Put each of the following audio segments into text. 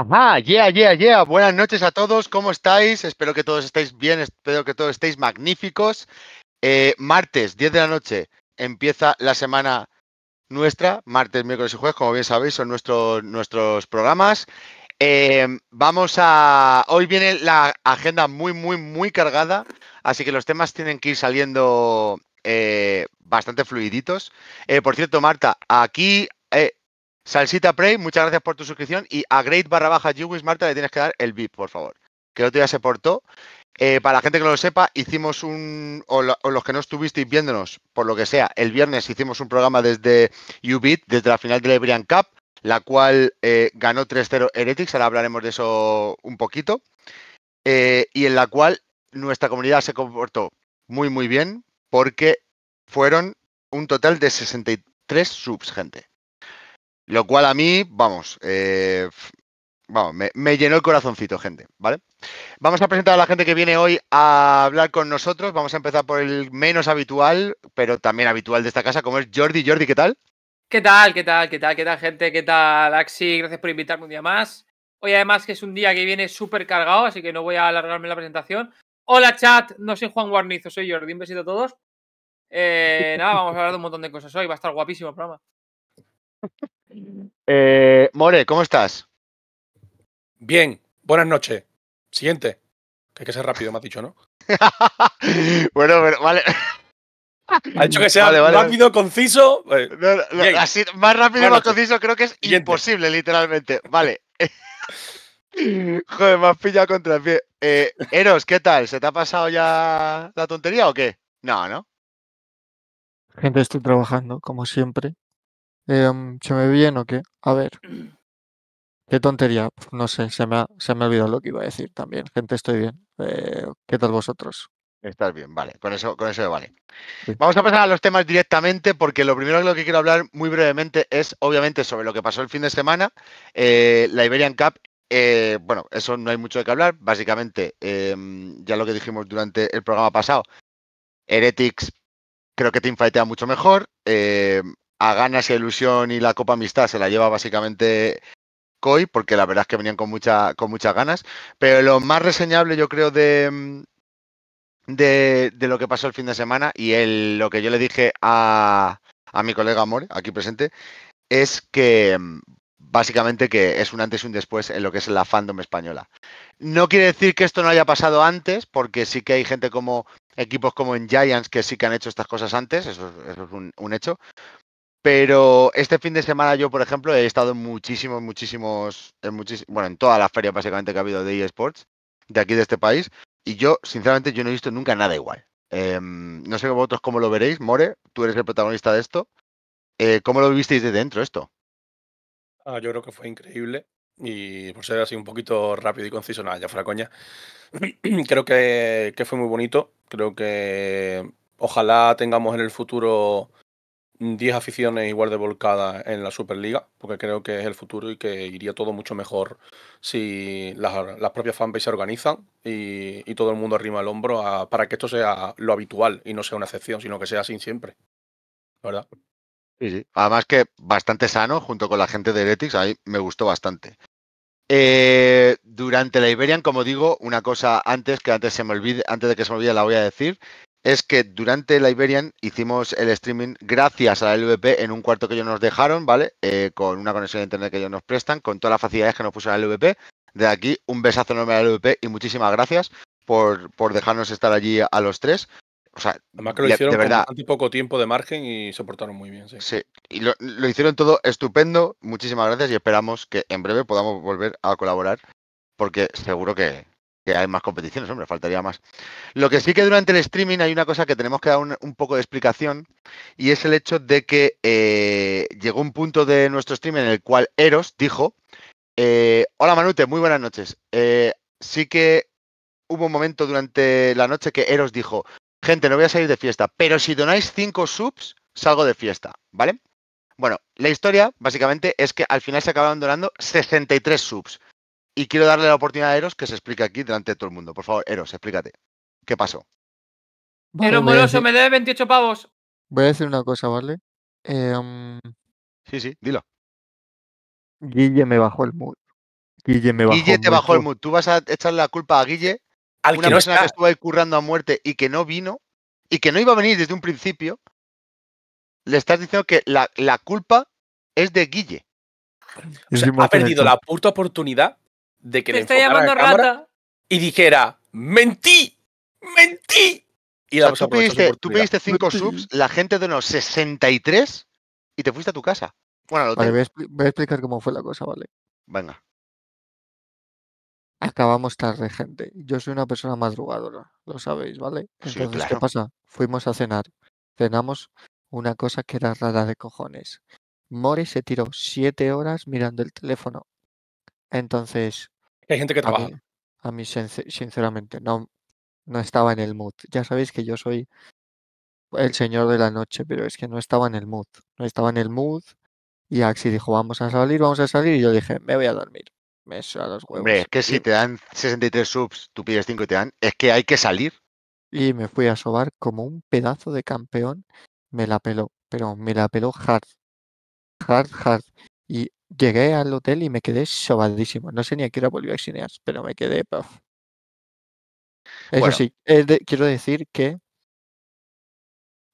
Ajá, yeah, yeah, yeah. Buenas noches a todos, ¿cómo estáis? Espero que todos estéis bien, espero que todos estéis magníficos. Eh, martes, 10 de la noche, empieza la semana nuestra, martes, miércoles y jueves, como bien sabéis, son nuestros, nuestros programas. Eh, vamos a. Hoy viene la agenda muy, muy, muy cargada, así que los temas tienen que ir saliendo eh, bastante fluiditos. por cierto, Marta, aquí Salsita Prey, muchas gracias por tu suscripción. Y a Great barra baja Yubis Marta le tienes que dar el VIP, por favor. Que otro día se portó. Eh, para la gente que no lo sepa, hicimos un. O, los que no estuvisteis viéndonos, por lo que sea, el viernes hicimos un programa desde UBIT, desde la final de la Cup, la cual eh, ganó 3-0 Heretics. Ahora hablaremos de eso un poquito. Eh, y en la cual nuestra comunidad se comportó muy, muy bien, porque fueron un total de 63 subs, gente. Lo cual a mí, vamos, eh, vamos me, llenó el corazoncito, gente, ¿vale? Vamos a presentar a la gente que viene hoy a hablar con nosotros. Vamos a empezar por el menos habitual, pero también habitual de esta casa, como es Jordi. Jordi, ¿qué tal? ¿Qué tal? ¿Qué tal? ¿Qué tal? ¿Qué tal, gente? ¿Qué tal, Axi? Gracias por invitarme un día más. Hoy además que es un día que viene súper cargado, así que no voy a alargarme la presentación. Hola chat, no soy Juan Guarnizo, soy Jordi, un besito a todos. Eh, nada, vamos a hablar de un montón de cosas hoy, va a estar guapísimo el programa. Eh, More, ¿cómo estás? Bien, buenas noches. Siguiente. Que hay que ser rápido, me has dicho, ¿no? bueno, vale. Ha dicho que sea rápido, conciso. Eh, más rápido, y más conciso, creo que es imposible, literalmente. Vale. Joder, me has pillado contra el pie. Eh, Eros, ¿qué tal? ¿Se te ha pasado ya la tontería o qué? No, ¿no? Gente, estoy trabajando, como siempre. Em, ¿Se me ve bien o qué? A ver. Qué tontería. No sé, se me, ha, se olvidado lo que iba a decir también. Gente, estoy bien. Eh, ¿Qué tal vosotros? Estás bien, vale. Con eso, con eso vale. Vamos a pasar a los temas directamente porque lo primero que quiero hablar muy brevemente es obviamente sobre lo que pasó el fin de semana, eh, la Iberian Cup. Eh, bueno, eso no hay mucho de qué hablar. Básicamente, em, ya lo que dijimos durante el programa pasado, Heretics creo que infaltea mucho mejor. Eh, a ganas y ilusión y la Copa Amistad se la lleva básicamente Koi, porque la verdad es que venían con, mucha, con muchas ganas. Pero lo más reseñable, yo creo, de, mm, de, lo que pasó el fin de semana y lo que yo le dije a, a mi colega Amore, aquí presente, es que mm, básicamente que es un antes y un después en lo que es la fandom española. No quiere decir que esto no haya pasado antes, porque sí que hay gente como equipos como en Giants que sí que han hecho estas cosas antes, eso, es un, hecho, pero este fin de semana yo, por ejemplo, he estado en muchísimos, muchísimos, bueno, en toda la feria básicamente que ha habido de eSports, de aquí de este país, y yo, sinceramente, yo no he visto nunca nada igual. Em, no sé vosotros cómo lo veréis, More, tú eres el protagonista de esto. Eh, ¿Cómo lo visteis de dentro esto? Ah, yo creo que fue increíble y por ser así un poquito rápido y conciso, nada, ya fuera coña. creo que fue muy bonito, creo que ojalá tengamos en el futuro 10 aficiones igual de volcadas en la Superliga, porque creo que es el futuro y que iría todo mucho mejor si las, propias fanbase se organizan y, todo el mundo arrima el hombro para que esto sea lo habitual y no sea una excepción, sino que sea así siempre. ¿Verdad? Sí, sí. Además que bastante sano junto con la gente de Heretics, ahí me gustó bastante. Eh, durante la Iberian, como digo, una cosa antes que antes se me olvide, antes de que se me olvide la voy a decir es que durante la Iberian hicimos el streaming gracias a la LVP en un cuarto que ellos nos dejaron, ¿vale? Eh, con una conexión de internet que ellos nos prestan, con todas las facilidades que nos puso la LVP. De aquí, un besazo enorme a la LVP y muchísimas gracias por, por dejarnos estar allí a los tres. O sea, Además que lo hicieron de, con poco tiempo de margen y soportaron muy bien. Sí, y lo, hicieron todo estupendo. Muchísimas gracias y esperamos que en breve podamos volver a colaborar porque seguro que, que hay más competiciones, hombre, faltaría más. Lo que sí que durante el streaming hay una cosa que tenemos que dar un, poco de explicación y es el hecho de que eh, llegó un punto de nuestro streaming en el cual Eros dijo, eh, hola Manute, muy buenas noches. Eh, sí que hubo un momento durante la noche que Eros dijo, gente, no voy a salir de fiesta, pero si donáis 5 subs, salgo de fiesta, ¿vale? Bueno, la historia básicamente es que al final se acabaron donando 63 subs. Y quiero darle la oportunidad a Eros que se explique aquí delante de todo el mundo. Por favor, Eros, explícate. ¿Qué pasó? Eros Moroso, me debe 28 pavos. Voy a decir una cosa, ¿vale? Em, sí, sí, dilo. Guille me bajó el mood. Guille me bajó Guille te bajó el mood. Tú vas a echar la culpa a Guille, Al una persona que estuvo ahí currando a muerte y que no vino, y que no iba a venir desde un principio. Le estás diciendo que la, la culpa es de Guille. ha perdido la puta oportunidad de Te está llamando rata. y dijera, mentí, mentí. Y la tú, pediste, cinco subs, la gente de unos 63 y te fuiste a tu casa. Bueno, lo voy a, voy a, explicar cómo fue la cosa, ¿vale? Venga. Acabamos tarde, gente. Yo soy una persona madrugadora, lo sabéis, ¿vale? Entonces, sí, ¿qué pasa? Fuimos a cenar. Cenamos una cosa que era rara de cojones. Mori se tiró siete horas mirando el teléfono entonces. Hay gente que A mí, sinceramente, no, no estaba en el mood. Ya sabéis que yo soy el señor de la noche, pero es que no estaba en el mood. No estaba en el mood. Y Axi dijo, vamos a salir, vamos a salir. Y yo dije, me voy a dormir. Me a los huevos. Hombre, es que si te dan 63 subs, tú pides 5 y te dan, es que hay que salir. Y me fui a sobar como un pedazo de campeón. Me la peló, pero me la peló hard. Hard, hard. Y llegué al hotel y me quedé sobadísimo. No sé ni a qué hora volvió a Cineas, pero me quedé. Eso sí, quiero decir que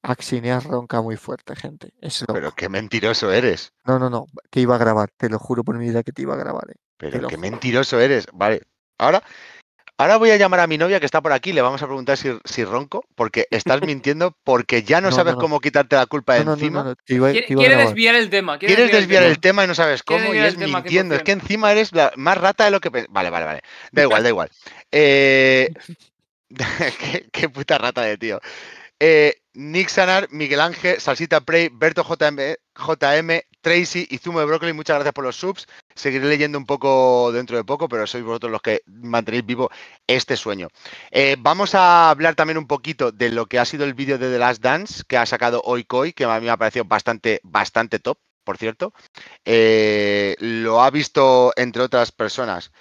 Axineas ronca muy fuerte, gente. pero qué mentiroso eres. No, no, no, te iba a grabar, te lo juro por mi vida que te iba a grabar. Eh. Pero qué mentiroso eres. Vale, ahora Ahora voy a llamar a mi novia que está por aquí, le vamos a preguntar si, ronco, porque estás mintiendo, porque ya no, sabes cómo quitarte la culpa de encima. ¿Quieres desviar el tema. Quieres desviar el tema. y no sabes cómo, y es mintiendo. Es que encima eres la más rata de lo que... Vale, vale, vale. Da igual, da igual. Eh, qué, puta rata de tío. Eh, Nick Sanar, Miguel Ángel, Salsita Prey, Berto JM, JM, Tracy y Zumo de Broccoli, muchas gracias por los subs. Seguiré leyendo un poco dentro de poco, pero sois vosotros los que mantenéis vivo este sueño. Eh, vamos a hablar también un poquito de lo que ha sido el vídeo de The Last Dance que ha sacado hoy Koi, que a mí me ha parecido bastante, bastante top, por cierto. Eh, lo ha visto, entre otras personas,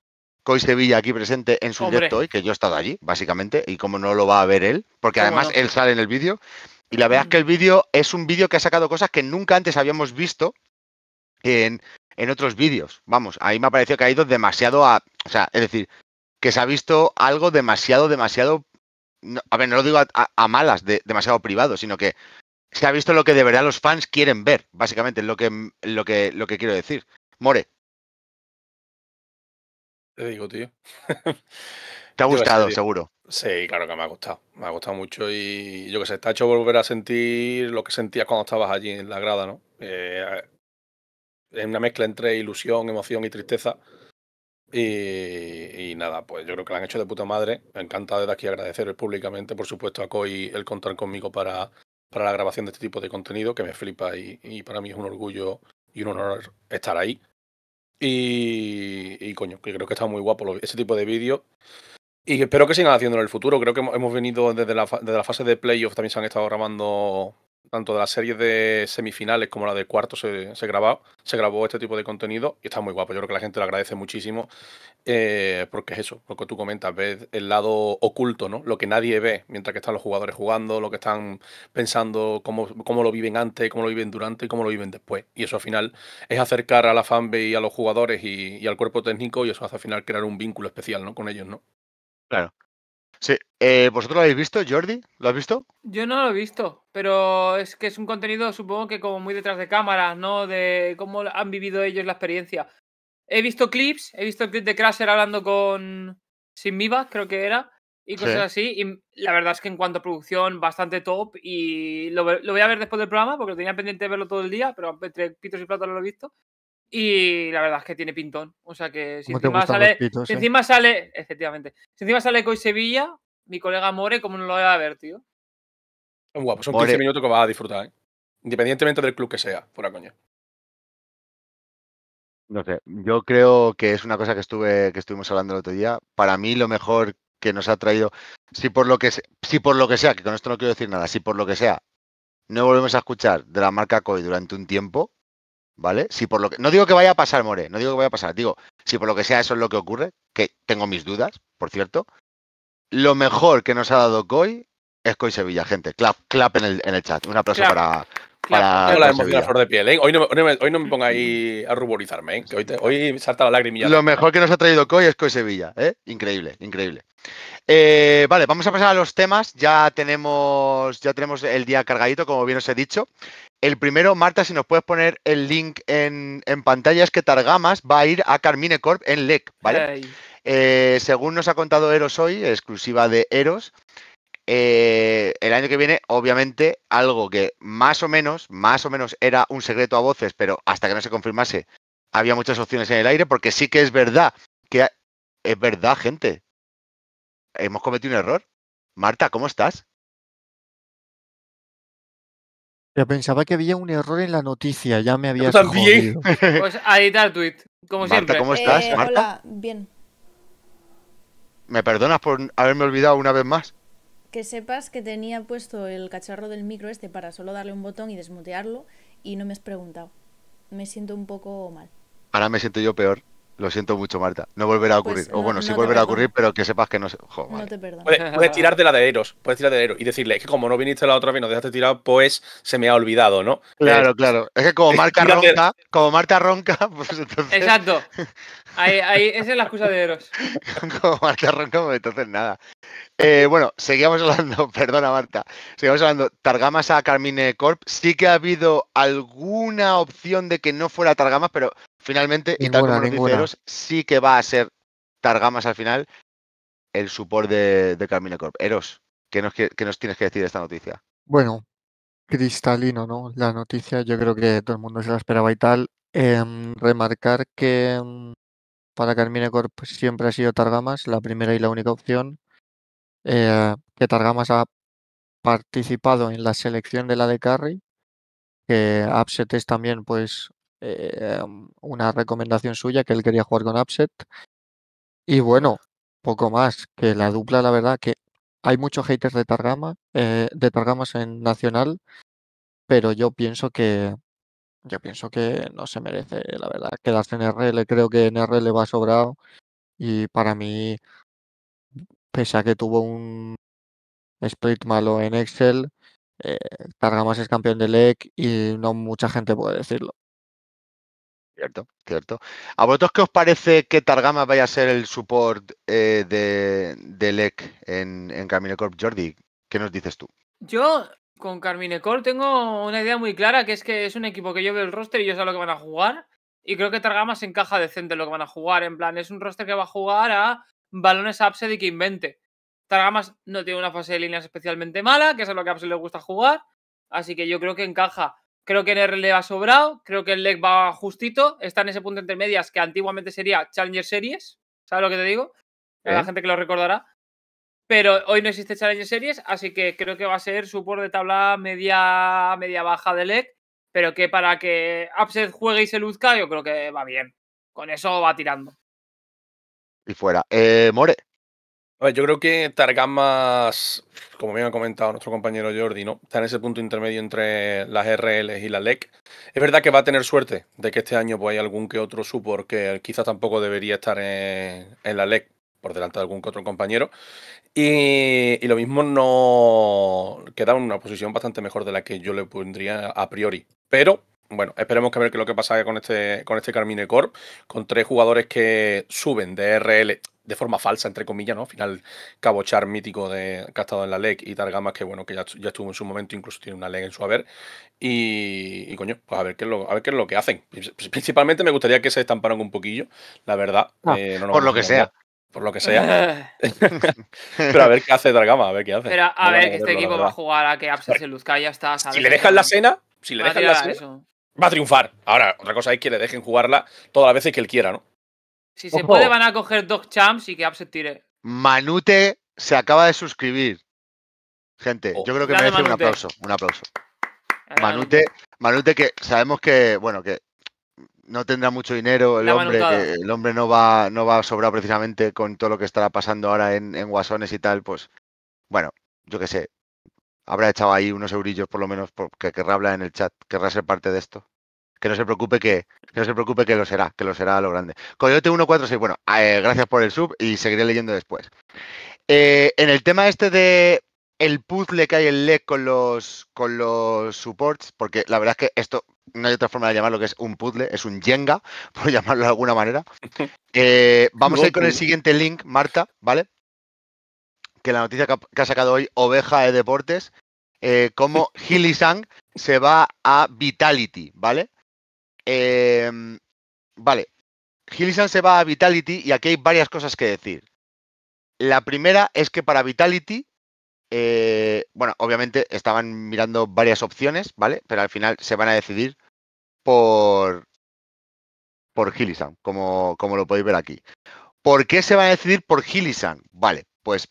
Coy Sevilla aquí presente en su directo hoy, que yo he estado allí, básicamente, y como no lo va a ver él, porque además él sale en el vídeo. Y la verdad es que el vídeo es un vídeo que ha sacado cosas que nunca antes habíamos visto en, en otros vídeos. Vamos, ahí me ha parecido que ha ido demasiado a. O sea, es decir, que se ha visto algo demasiado, demasiado. a ver, no lo digo a, malas, demasiado privado, sino que se ha visto lo que de verdad los fans quieren ver, básicamente, es lo que, lo que, lo que quiero decir. More. Te digo, tío. Te ha gustado, seguro. Sí, claro que me ha gustado. Me ha gustado mucho y yo que sé, te ha hecho volver a sentir lo que sentías cuando estabas allí en la grada, ¿no? Eh, es una mezcla entre ilusión, emoción y tristeza. Y, nada, pues yo creo que la han hecho de puta madre. Me encanta desde aquí agradecer públicamente, por supuesto, a Koi el contar conmigo para, para la grabación de este tipo de contenido, que me flipa y, para mí es un orgullo y un honor estar ahí. Y, coño, que creo que está muy guapo ese tipo de vídeos. Y espero que sigan haciéndolo en el futuro. Creo que hemos, venido desde la, desde la fase de playoff, también se han estado grabando tanto de la serie de semifinales como la de cuartos se, grabó, se grabó este tipo de contenido y está muy guapo. Yo creo que la gente lo agradece muchísimo eh, porque es eso, lo que tú comentas, ves el lado oculto, ¿no? Lo que nadie ve mientras que están los jugadores jugando, lo que están pensando, cómo, lo viven antes, cómo lo viven durante y cómo lo viven después. Y eso al final es acercar a la fanbase y a los jugadores y, y al cuerpo técnico y eso hace al final crear un vínculo especial, ¿no? Con ellos, ¿no? Claro. Sí. Eh, ¿Vosotros lo habéis visto, Jordi? ¿Lo has visto? Yo no lo he visto, pero es que es un contenido, supongo que como muy detrás de cámara, ¿no? De cómo han vivido ellos la experiencia. He visto clips, he visto clips de Crasher hablando con Sin Miva, creo que era, y cosas así. Y la verdad es que en cuanto a producción, bastante top. Y lo, voy a ver después del programa, porque lo tenía pendiente de verlo todo el día, pero entre pitos y platos no lo he visto. Y la verdad es que tiene pintón. O sea que si encima sale, si ¿eh? encima sale, efectivamente, si encima sale Coy Sevilla, mi colega More, como no lo va a ver, tío? Es pues Guapo, son 15 minutos que va a disfrutar, ¿eh? independientemente del club que sea, Fuera coña. No sé, yo creo que es una cosa que estuve que estuvimos hablando el otro día. Para mí lo mejor que nos ha traído, si por lo que si por lo que sea, que con esto no quiero decir nada, si por lo que sea no volvemos a escuchar de la marca COI durante un tiempo, ¿Vale? Si por lo que. No digo que vaya a pasar, More, no digo que vaya a pasar. Digo, si por lo que sea eso es lo que ocurre, que tengo mis dudas, por cierto. Lo mejor que nos ha dado COI es Coy Sevilla, gente. Clap, clap en el, chat. Un aplauso para. Hoy no, me, ponga ahí a ruborizarme, ¿eh? Que hoy, salta la lagrimilla. Lo mejor que nos ha traído Coy es Coy Sevilla, ¿eh? Increíble, increíble. Eh, vale, vamos a pasar a los temas. Ya tenemos, ya tenemos el día cargadito, como bien os he dicho. El primero, Marta, si nos puedes poner el link en, pantalla, es que Targamas va a ir a Carmine Corp en LEC, ¿vale? Eh, según nos ha contado Eros hoy, exclusiva de Eros, eh, el año que viene, obviamente, algo que más o menos, más o menos era un secreto a voces, pero hasta que no se confirmase, había muchas opciones en el aire, porque sí que es verdad que es verdad, gente. Hemos cometido un error. Marta, ¿cómo estás? Yo pensaba que había un error en la noticia, ya me había también. Pues a editar tweet, como Marta, siempre. ¿Cómo estás, eh, Hola, bien. ¿Me perdonas por haberme olvidado una vez más? Que sepas que tenía puesto el cacharro del micro este para solo darle un botón y desmutearlo y no me has preguntado. Me siento un poco mal. Ahora me siento yo peor. Lo siento mucho, Marta. No volverá a ocurrir. Pues o bueno, sí volverá a ocurrir, pero que sepas que no sé. te Puedes, tirarte la de Eros. Puedes tirar de Eros y decirle, es que como no viniste la otra vez y nos dejaste tirado, pues se me ha olvidado, ¿no? Claro, eh, claro. Es que como Marta ronca, como Marta ronca, pues entonces. Exacto. esa es la excusa de Eros. como Marta ronca, pues entonces nada. Eh, bueno, seguíamos hablando, perdona Marta, seguimos hablando, Targamas a Carmine Corp. Sí que ha habido alguna opción de que no fuera Targamas, pero Finalmente, y tal como nos sí que va a ser Targamas al final el support de, Carmine Corp. Eros, ¿qué nos, nos tienes que decir de esta noticia? Bueno, cristalino, ¿no? La noticia, yo creo que todo el mundo se la esperaba y tal. Em, remarcar que em, para Carmine Corp pues, siempre ha sido Targamas, la primera y la única opción. Eh, que Targamas ha participado en la selección de la de Carry, que Upset también pues eh, una recomendación suya que él quería jugar con upset. Y bueno, poco más, que la dupla, la verdad, que hay muchos haters de Targama, eh, de Targamas en Nacional, pero yo pienso que yo pienso que no se merece, la verdad, quedarse en RL, creo que en RL va sobrado y para mí, pese a que tuvo un split malo en Excel, eh, Targamas es campeón de LEC y no mucha gente puede decirlo. Cierto, cierto. ¿A vosotros qué os parece que Targamas vaya a ser el support eh, de, de, LEC en, en Carmine Corp? Jordi, ¿qué nos dices tú? Yo con Carmine Corp tengo una idea muy clara, que es que es un equipo que yo veo el roster y yo sé lo que van a jugar. Y creo que Targamas encaja decente lo que van a jugar. En plan, es un roster que va a jugar a balones a y que invente. Targamas no tiene una fase de líneas especialmente mala, que es a lo que a le gusta jugar. Así que yo creo que encaja. Creo que en le va sobrado, creo que el leg va justito, está en ese punto entre medias que antiguamente sería Challenger Series, ¿sabes lo que te digo? Hay La gente que lo recordará. Pero hoy no existe Challenger Series, así que creo que va a ser su por de tabla media, media baja de leg, pero que para que Upset juegue y se luzca, yo creo que va bien. Con eso va tirando. Y fuera. Eh, More yo creo que Targamas, como bien ha comentado nuestro compañero Jordi, ¿no? Está en ese punto intermedio entre las RL y la LEC. Es verdad que va a tener suerte de que este año pues, hay algún que otro support que quizás tampoco debería estar en, la LEC por delante de algún que otro compañero. Y, lo mismo no queda en una posición bastante mejor de la que yo le pondría a priori. Pero bueno, esperemos que ver qué lo que pasa con este, con este Carmine Corp, con tres jugadores que suben de RL de forma falsa, entre comillas, ¿no? Al final, cabochar mítico de, que ha estado en la LEC y Targamas, que bueno, que ya, estuvo en su momento, incluso tiene una leg en su haber. Y, coño, pues a ver, qué es lo, a ver qué es lo que hacen. Principalmente me gustaría que se estamparan un poquillo, la verdad. Ah, eh, por lo que sea. Por lo que sea. pero a ver qué hace Targama, a ver qué hace. Pero a, ver, que este equipo va a jugar a que Absence se luzca ya está. ¿sabes? Si le dejan la cena, si le dejan la va a triunfar. Ahora, otra cosa es que le dejen jugarla todas las veces que él quiera, ¿no? Si se puede, van a coger dos champs y que se tire. Manute se acaba de suscribir. Gente, oh, yo creo que merece un aplauso. Un aplauso. Manute, Manute, que sabemos que, bueno, que no tendrá mucho dinero el hombre, el hombre no va, no va sobrar precisamente con todo lo que estará pasando ahora en, en Guasones y tal, pues bueno, yo qué sé, habrá echado ahí unos eurillos por lo menos porque querrá hablar en el chat, querrá ser parte de esto que no se preocupe que, no se preocupe que lo será, que lo será a lo grande. Coyote 146, bueno, eh, gracias por el sub y seguiré leyendo después. Eh, en el tema este de el puzzle que hay en LEC con los, con los supports, porque la verdad es que esto no hay otra forma de llamarlo que es un puzzle, es un Jenga, por llamarlo de alguna manera. Eh, vamos a ir con el siguiente link, Marta, ¿vale? Que la noticia que ha, sacado hoy, Oveja de Deportes, como Hilly Sang se va a Vitality, ¿vale? Em, vale. Hillisan se va a Vitality y aquí hay varias cosas que decir. La primera es que para Vitality, eh, bueno, obviamente estaban mirando varias opciones, ¿vale? Pero al final se van a decidir por, por como, como lo podéis ver aquí. ¿Por qué se van a decidir por Hillisan? Vale, pues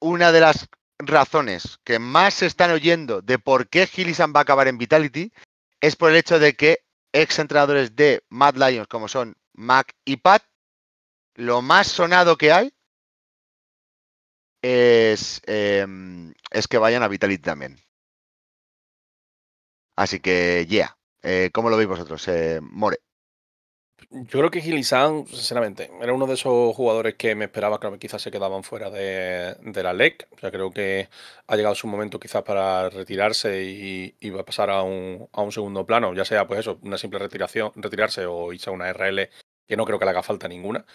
una de las razones que más se están oyendo de por qué Hillisan va a acabar en Vitality es por el hecho de que ex entrenadores de Mad Lions, como son Mac y Pat, lo más sonado que hay es, em, es que vayan a Vitality también. Así que, yeah. Eh, ¿Cómo lo veis vosotros, eh, More? Yo creo que Gilizán, sinceramente, era uno de esos jugadores que me esperaba que quizás se quedaban fuera de, la LEC. O sea, creo que ha llegado su momento quizás para retirarse y, va a pasar a un, segundo plano, ya sea pues eso, una simple retiración, retirarse o irse a una RL que no creo que le haga falta ninguna.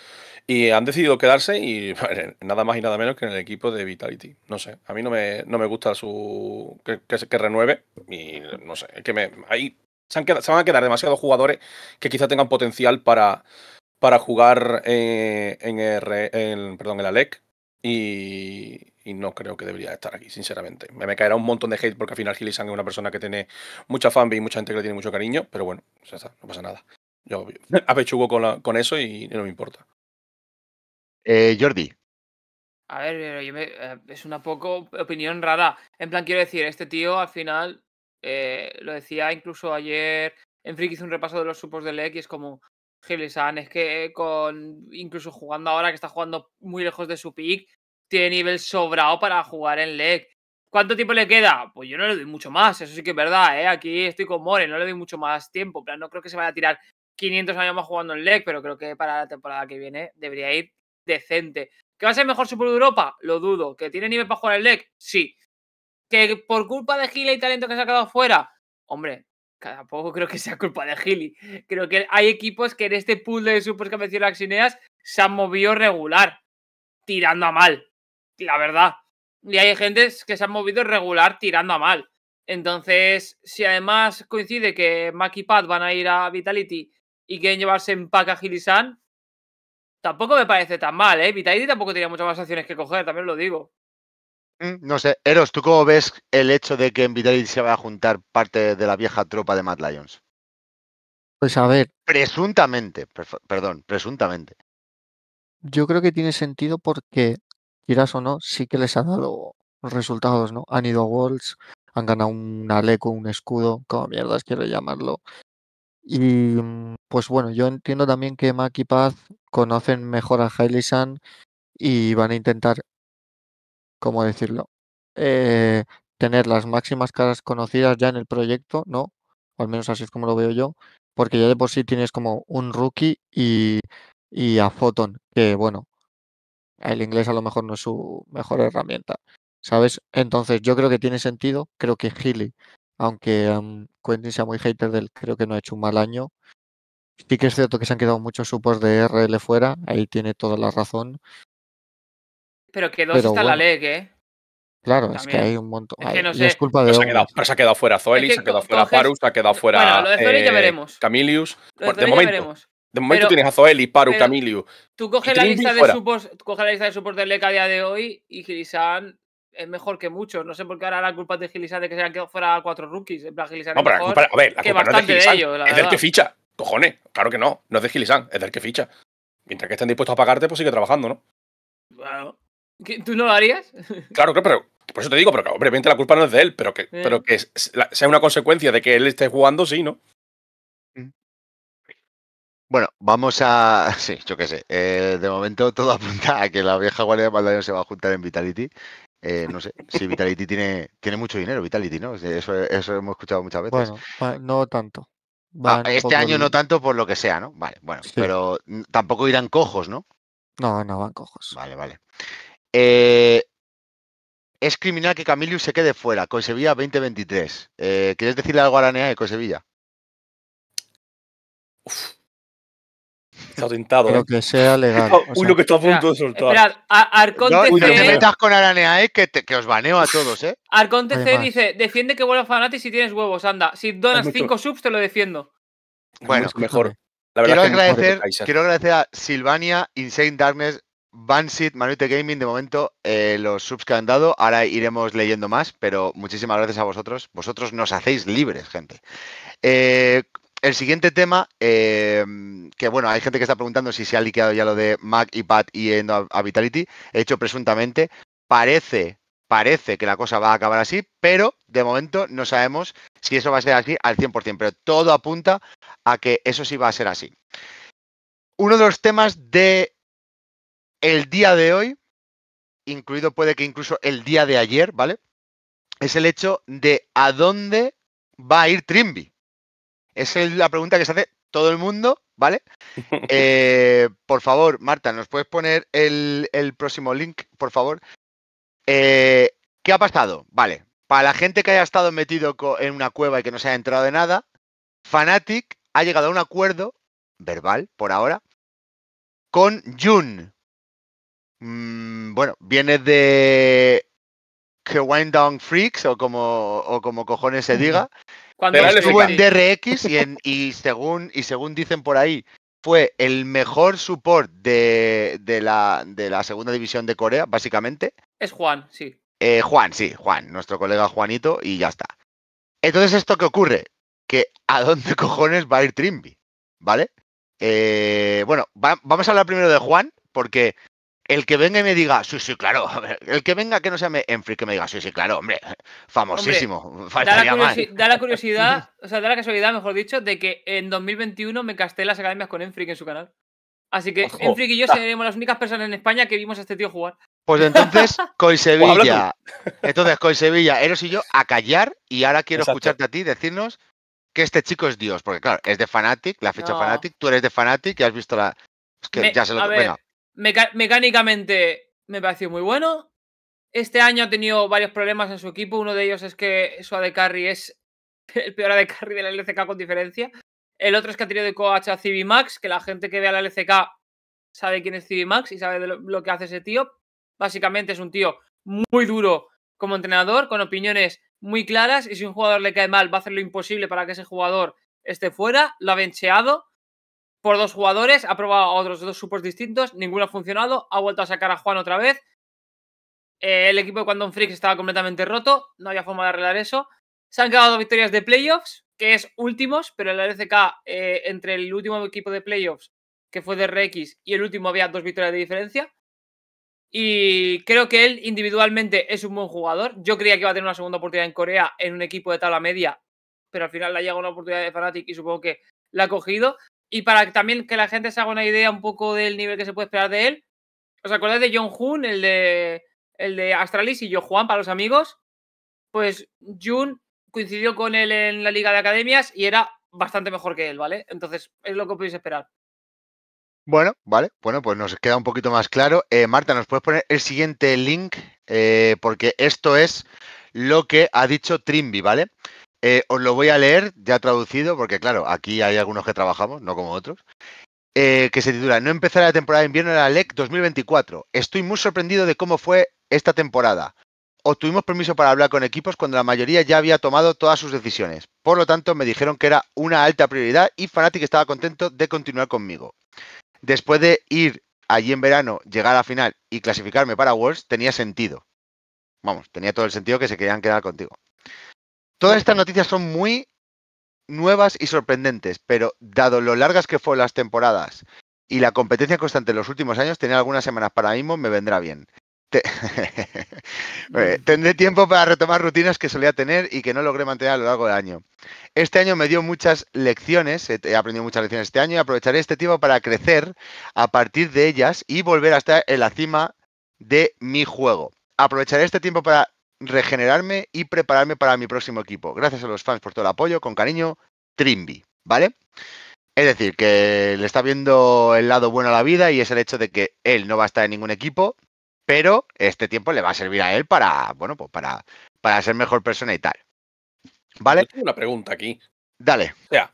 Y han decidido quedarse y nada más y nada menos que en el equipo de Vitality. No sé, a mí no me, no me gusta su que, renueve y no sé, que me, ahí se, van a quedar demasiados jugadores que quizá tengan potencial para, para jugar eh, en, el perdón, la LEC. Y, no creo que debería estar aquí, sinceramente. Me, caerá un montón de hate porque al final Gilisang es una persona que tiene mucha fanbase y mucha gente que le tiene mucho cariño, pero bueno, no pasa nada. Yo apechugo con, eso y, no me importa. Eh, Jordi. A ver, eh, es una poco opinión rara. En plan, quiero decir, este tío al final eh, lo decía incluso ayer, en Freak hizo un repaso de los supos de leg y es como, Gilisan, es que con incluso jugando ahora que está jugando muy lejos de su pick, tiene nivel sobrado para jugar en leg ¿Cuánto tiempo le queda? Pues yo no le doy mucho más, eso sí que es verdad, ¿eh? Aquí estoy con More, no le doy mucho más tiempo, pero no creo que se vaya a tirar 500 años más jugando en leg pero creo que para la temporada que viene debería ir decente. ¿Que va a ser mejor de Europa? Lo dudo. ¿Que tiene nivel para jugar en leg Sí que por culpa de Gila y talento que se ha quedado fuera. Hombre, cada poco creo que sea culpa de Gili. Creo que hay equipos que en este pool de supers que las Xineas se han movido regular, tirando a mal, la verdad. Y hay gente que se han movido regular tirando a mal. Entonces, si además coincide que Mac y Pat van a ir a Vitality y quieren llevarse en pack a Gili-San. tampoco me parece tan mal, ¿eh? Vitality tampoco tenía muchas más acciones que coger, también lo digo. Mm, no sé, Eros, ¿tú cómo ves el hecho de que en Vitality se va a juntar parte de la vieja tropa de Mad Lions? Pues a ver. Presuntamente, perdón, presuntamente. Yo creo que tiene sentido porque, quieras o no, sí que les ha dado resultados, ¿no? Han ido a Worlds, han ganado un aleco, un escudo, como mierdas quiero llamarlo. Y mm, pues bueno, yo entiendo también que Maki Paz conocen mejor a Haile y van a intentar ¿cómo decirlo? Eh, tener las máximas caras conocidas ya en el proyecto, ¿no? al menos así es como lo veo yo, porque ya de por sí tienes como un rookie y, a Photon, que bueno, el inglés a lo mejor no es su mejor herramienta, ¿sabes? Entonces yo creo que tiene sentido, creo que Healy, aunque um, Quentin sea muy hater del, creo que no ha hecho un mal año. Sí que es cierto que se han quedado muchos supos de RL fuera, ahí tiene toda la razón, pero que dos está la LEC, ¿eh? Claro, es que hay un montón. Es que no sé. es culpa de se ha, quedado, se ha quedado fuera Zoeli, se ha quedado fuera Paru, se ha quedado fuera. lo de Zoeli eh, veremos. Camilius. de, momento. De momento tienes a Zoeli, Paru, Camilius. Tú coges la, lista de supos, coges la lista de de LEC a día de hoy y Gilisan es mejor que muchos. No sé por qué ahora la culpa es de Gilisan de que se han quedado fuera cuatro rookies. En plan, Gilisan no, pero mejor la culpa, a ver, la culpa no es de es del que ficha. Cojones, claro que no. No es de Gilisan, es del que ficha. Mientras que estén dispuestos a pagarte, pues sigue trabajando, ¿no? Claro. ¿Tú no lo harías? Claro, claro, pero por eso te digo, pero obviamente la culpa no es de él, pero que, eh. pero que sea una consecuencia de que él esté jugando, sí, ¿no? Mm. Bueno, vamos a. Sí, yo qué sé. Eh, de momento todo apunta a que la vieja guardia de Maldonado se va a juntar en Vitality. Eh, no sé si Vitality tiene, tiene mucho dinero, Vitality, ¿no? Eso, eso hemos escuchado muchas veces. Bueno, ah. no tanto. Ah, este año no tanto por lo que sea, ¿no? Vale, bueno, pero tampoco irán cojos, ¿no? No, no van cojos. Vale, vale. Eh, es criminal que Camilius se quede fuera. Con Sevilla 2023. Eh, ¿Quieres decirle algo a Aranea de con Sevilla? Está tentado. ¿eh? que sea legal. Uy, lo que está a punto de soltar. Espera, Arconte C. No te metas con Aranea, que, os baneo a todos, ¿eh? Arconte C dice: defiende que vuelva Fanati si tienes huevos, anda. Si donas 5 subs, te lo defiendo. Bueno, mejor. quiero, agradecer, quiero agradecer a Silvania, Insane Darkness, Bansit, Manuite Gaming, de momento eh, los subs que han dado, ahora iremos leyendo más, pero muchísimas gracias a vosotros. Vosotros nos hacéis libres, gente. Eh, el siguiente tema, eh, que bueno, hay gente que está preguntando si se ha liqueado ya lo de Mac, y y yendo a Vitality, hecho presuntamente. Parece, parece que la cosa va a acabar así, pero de momento no sabemos si eso va a ser así al 100%, pero todo apunta a que eso sí va a ser así. Uno de los temas de el día de hoy, incluido puede que incluso el día de ayer, ¿vale? Es el hecho de a dónde va a ir Trimby. es la pregunta que se hace todo el mundo, ¿vale? Eh, por favor, Marta, ¿nos puedes poner el, próximo link, por favor? Eh, ¿Qué ha pasado? Vale, para la gente que haya estado metido en una cueva y que no se haya entrado de nada, Fanatic ha llegado a un acuerdo verbal, por ahora, con Jun, Mm, bueno, viene de que Wind Down Freaks o como, o como cojones se diga. Cuando estuvo en DRX y, y, según, y según dicen por ahí, fue el mejor support de, la, de la segunda división de Corea, básicamente. Es Juan, sí. Eh, Juan, sí, Juan, nuestro colega Juanito, y ya está. Entonces, ¿esto qué ocurre? Que a dónde cojones va a ir Trimby, ¿vale? Eh, bueno, vamos a hablar primero de Juan, porque el que venga y me diga, sí, sí, claro, el que venga que no se me, Enfric que me diga, sí, sí, claro, hombre, famosísimo, da la, da la curiosidad, o sea, da la casualidad, mejor dicho, de que en 2021 me casté las academias con Enfric en su canal. Así que Enfric y yo seremos las únicas personas en España que vimos a este tío jugar. Pues entonces, con Sevilla, entonces con Sevilla, Eros y yo a callar y ahora quiero escucharte a ti decirnos que este chico es Dios, porque claro, es de Fanatic, la fecha Fnatic, tú eres de Fanatic y has visto la... que ya se lo... Venga mecánicamente me pareció muy bueno. Este año ha tenido varios problemas en su equipo. Uno de ellos es que su AD Carry es el peor AD Carry de la LCK con diferencia. El otro es que ha tenido de coach a Max, que la gente que ve a la LCK sabe quién es Civi Max y sabe lo que hace ese tío. Básicamente es un tío muy duro como entrenador, con opiniones muy claras y si un jugador le cae mal va a hacer lo imposible para que ese jugador esté fuera. Lo ha bencheado por dos jugadores, ha probado a otros dos supers distintos, ninguno ha funcionado, ha vuelto a sacar a Juan otra vez. Eh, el equipo de Quantum Freaks estaba completamente roto, no había forma de arreglar eso. Se han quedado dos victorias de playoffs, que es últimos, pero en la LCK, eh, entre el último equipo de playoffs, que fue de Rex y el último había dos victorias de diferencia. Y creo que él individualmente es un buen jugador. Yo creía que iba a tener una segunda oportunidad en Corea en un equipo de tabla media, pero al final le ha llegado una oportunidad de Fnatic y supongo que la ha cogido. Y para también que la gente se haga una idea un poco del nivel que se puede esperar de él, ¿os acordáis de John Hoon, el de, el de Astralis y yo Juan para los amigos? Pues Jun coincidió con él en la Liga de Academias y era bastante mejor que él, ¿vale? Entonces, es lo que podéis esperar. Bueno, vale, bueno, pues nos queda un poquito más claro. Eh, Marta, ¿nos puedes poner el siguiente link? Eh, porque esto es lo que ha dicho Trimby, ¿vale? Eh, os lo voy a leer ya traducido, porque claro, aquí hay algunos que trabajamos, no como otros. Eh, que se titula No empezar la temporada de invierno en la LEC 2024. Estoy muy sorprendido de cómo fue esta temporada. Obtuvimos permiso para hablar con equipos cuando la mayoría ya había tomado todas sus decisiones. Por lo tanto, me dijeron que era una alta prioridad y Fanatic estaba contento de continuar conmigo. Después de ir allí en verano, llegar a la final y clasificarme para Worlds, tenía sentido. Vamos, tenía todo el sentido que se querían quedar contigo. Todas estas noticias son muy nuevas y sorprendentes, pero dado lo largas que fueron las temporadas y la competencia constante en los últimos años, tener algunas semanas para mismo me vendrá bien. Eh, mm. Tendré tiempo para retomar rutinas que solía tener y que no logré mantener a lo largo del año. Este año me dio muchas lecciones, he aprendido muchas lecciones este año y aprovecharé este tiempo para crecer a partir de ellas y volver a estar en la cima de mi juego. Aprovecharé este tiempo para regenerarme y prepararme para mi próximo equipo. Gracias a los fans por todo el apoyo, con cariño, Trimby, ¿vale? Es decir, que le está viendo el lado bueno a la vida y es el hecho de que él no va a estar en ningún equipo, pero este tiempo le va a servir a él para, bueno, pues para, para ser mejor persona y tal. ¿Vale? tengo una pregunta aquí. Dale. O sea,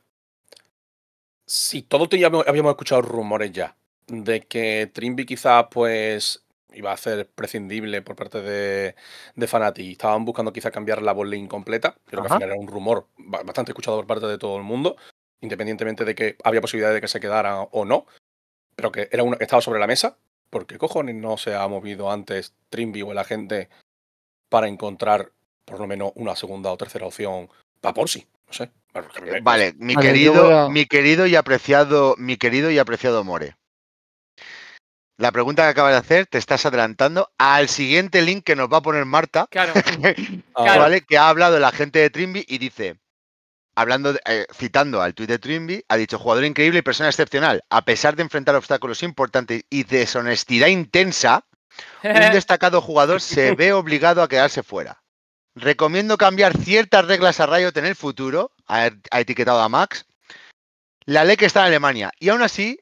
si todos habíamos escuchado rumores ya de que Trimby quizá pues iba a ser prescindible por parte de, de Fanati. Estaban buscando quizá cambiar la bola completa. Creo que al final era un rumor bastante escuchado por parte de todo el mundo, independientemente de que había posibilidad de que se quedara o no. Pero que era uno estaba sobre la mesa. porque cojones no se ha movido antes Trimby o la gente para encontrar por lo menos una segunda o tercera opción para sí? No sé. Eh, vale, mi querido, mi querido y apreciado, mi querido y apreciado More la pregunta que acabas de hacer, te estás adelantando al siguiente link que nos va a poner Marta. Claro. ¿vale? Que ha hablado la gente de Trimby y dice, hablando, eh, citando al tuit de Trimby, ha dicho jugador increíble y persona excepcional. A pesar de enfrentar obstáculos importantes y deshonestidad intensa, un destacado jugador se ve obligado a quedarse fuera. Recomiendo cambiar ciertas reglas a Riot en el futuro, ha, ha etiquetado a Max. La ley que está en Alemania. Y aún así,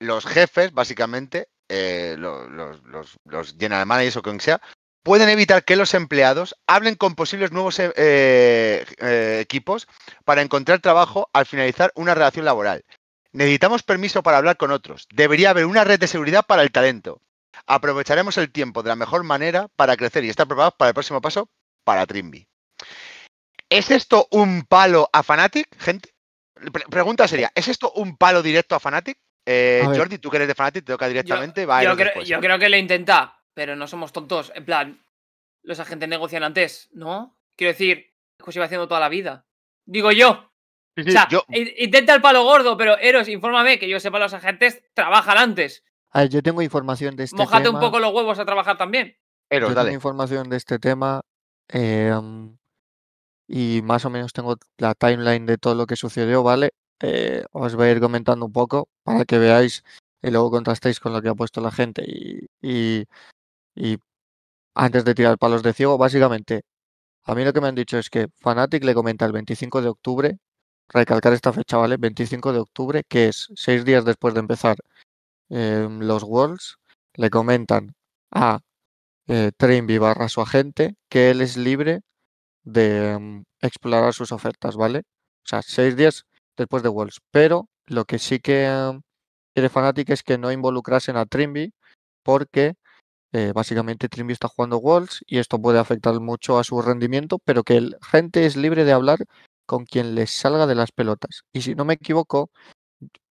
los jefes, básicamente, eh, los, los, los, general managers o quien sea, pueden evitar que los empleados hablen con posibles nuevos eh, eh, equipos para encontrar trabajo al finalizar una relación laboral. Necesitamos permiso para hablar con otros. Debería haber una red de seguridad para el talento. Aprovecharemos el tiempo de la mejor manera para crecer y estar preparados para el próximo paso para Trimby. ¿Es esto un palo a Fanatic, gente? pregunta sería, ¿es esto un palo directo a Fanatic? Eh, Jordi, tú que eres de te toca directamente. Yo, creo, que lo intenta, pero no somos tontos. En plan, los agentes negocian antes, ¿no? Quiero decir, José haciendo toda la vida. Digo yo. o sea, intenta el palo gordo, pero Eros, infórmame que yo sepa, los agentes trabajan antes. A ver, yo tengo información de este tema Mojate un poco los huevos a trabajar también. Eros, yo Tengo información de este tema. Eh, y más o menos tengo la timeline de todo lo que sucedió, ¿vale? Eh, os voy a ir comentando un poco para que veáis y luego contrastéis con lo que ha puesto la gente. Y, y, antes de tirar palos de ciego, básicamente, a mí lo que me han dicho es que Fanatic le comenta el 25 de octubre, recalcar esta fecha, ¿vale? 25 de octubre, que es seis días después de empezar em, los Worlds, le comentan a eh, Trainby su agente que él es libre de em, explorar sus ofertas, ¿vale? O sea, seis días después de Wolves. Pero lo que sí que mm, quiere Fanatic es que no involucrasen a Trimby porque eh, básicamente Trimby está jugando Wolves y esto puede afectar mucho a su rendimiento, pero que el gente es libre de hablar con quien les salga de las pelotas. Y si no me equivoco,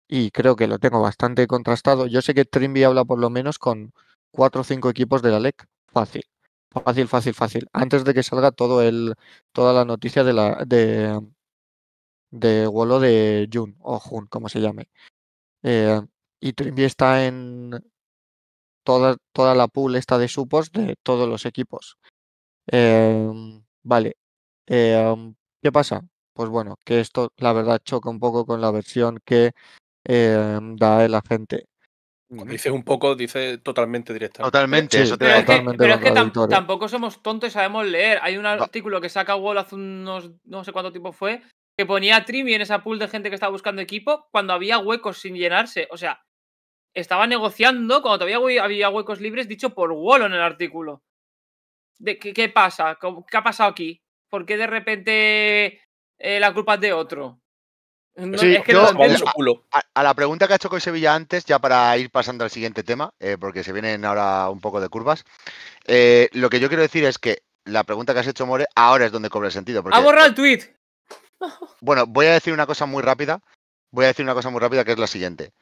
y creo que lo tengo bastante contrastado, yo sé que Trimby habla por lo menos con cuatro o cinco equipos de la LEC. Fácil, fácil, fácil, fácil. Antes de que salga todo el, toda la noticia de la, de, de Wolo de Jun o Jun, como se llame. Eh, y está en toda, toda la pool esta de supos de todos los equipos. Em, vale. Em, ¿Qué pasa? Pues bueno, que esto la verdad choca un poco con la versión que em, da el agente. Pues dice un poco, dice totalmente directa. Totalmente, eso te totalmente pero es que tampoco somos tontos y sabemos leer. Hay un artículo que saca Wall hace unos no sé cuánto tiempo fue, que ponía a Trimi en esa pool de gente que estaba buscando equipo cuando había huecos sin llenarse. O sea, estaba negociando cuando todavía había huecos libres, dicho por Wolo en el artículo. De, ¿qué, pasa? ¿Qué ha pasado aquí? ¿Por qué de repente eh, la culpa es de otro. sí, es que a, a, la pregunta que ha hecho con Sevilla antes, ya para ir pasando al siguiente tema, eh, porque se vienen ahora un poco de curvas, eh, lo que yo quiero decir es que la pregunta que has hecho, More, ahora es donde cobra el sentido. Porque, ha borrado el tweet. Bueno, voy a decir una cosa muy rápida. Voy a decir una cosa muy rápida que es la siguiente.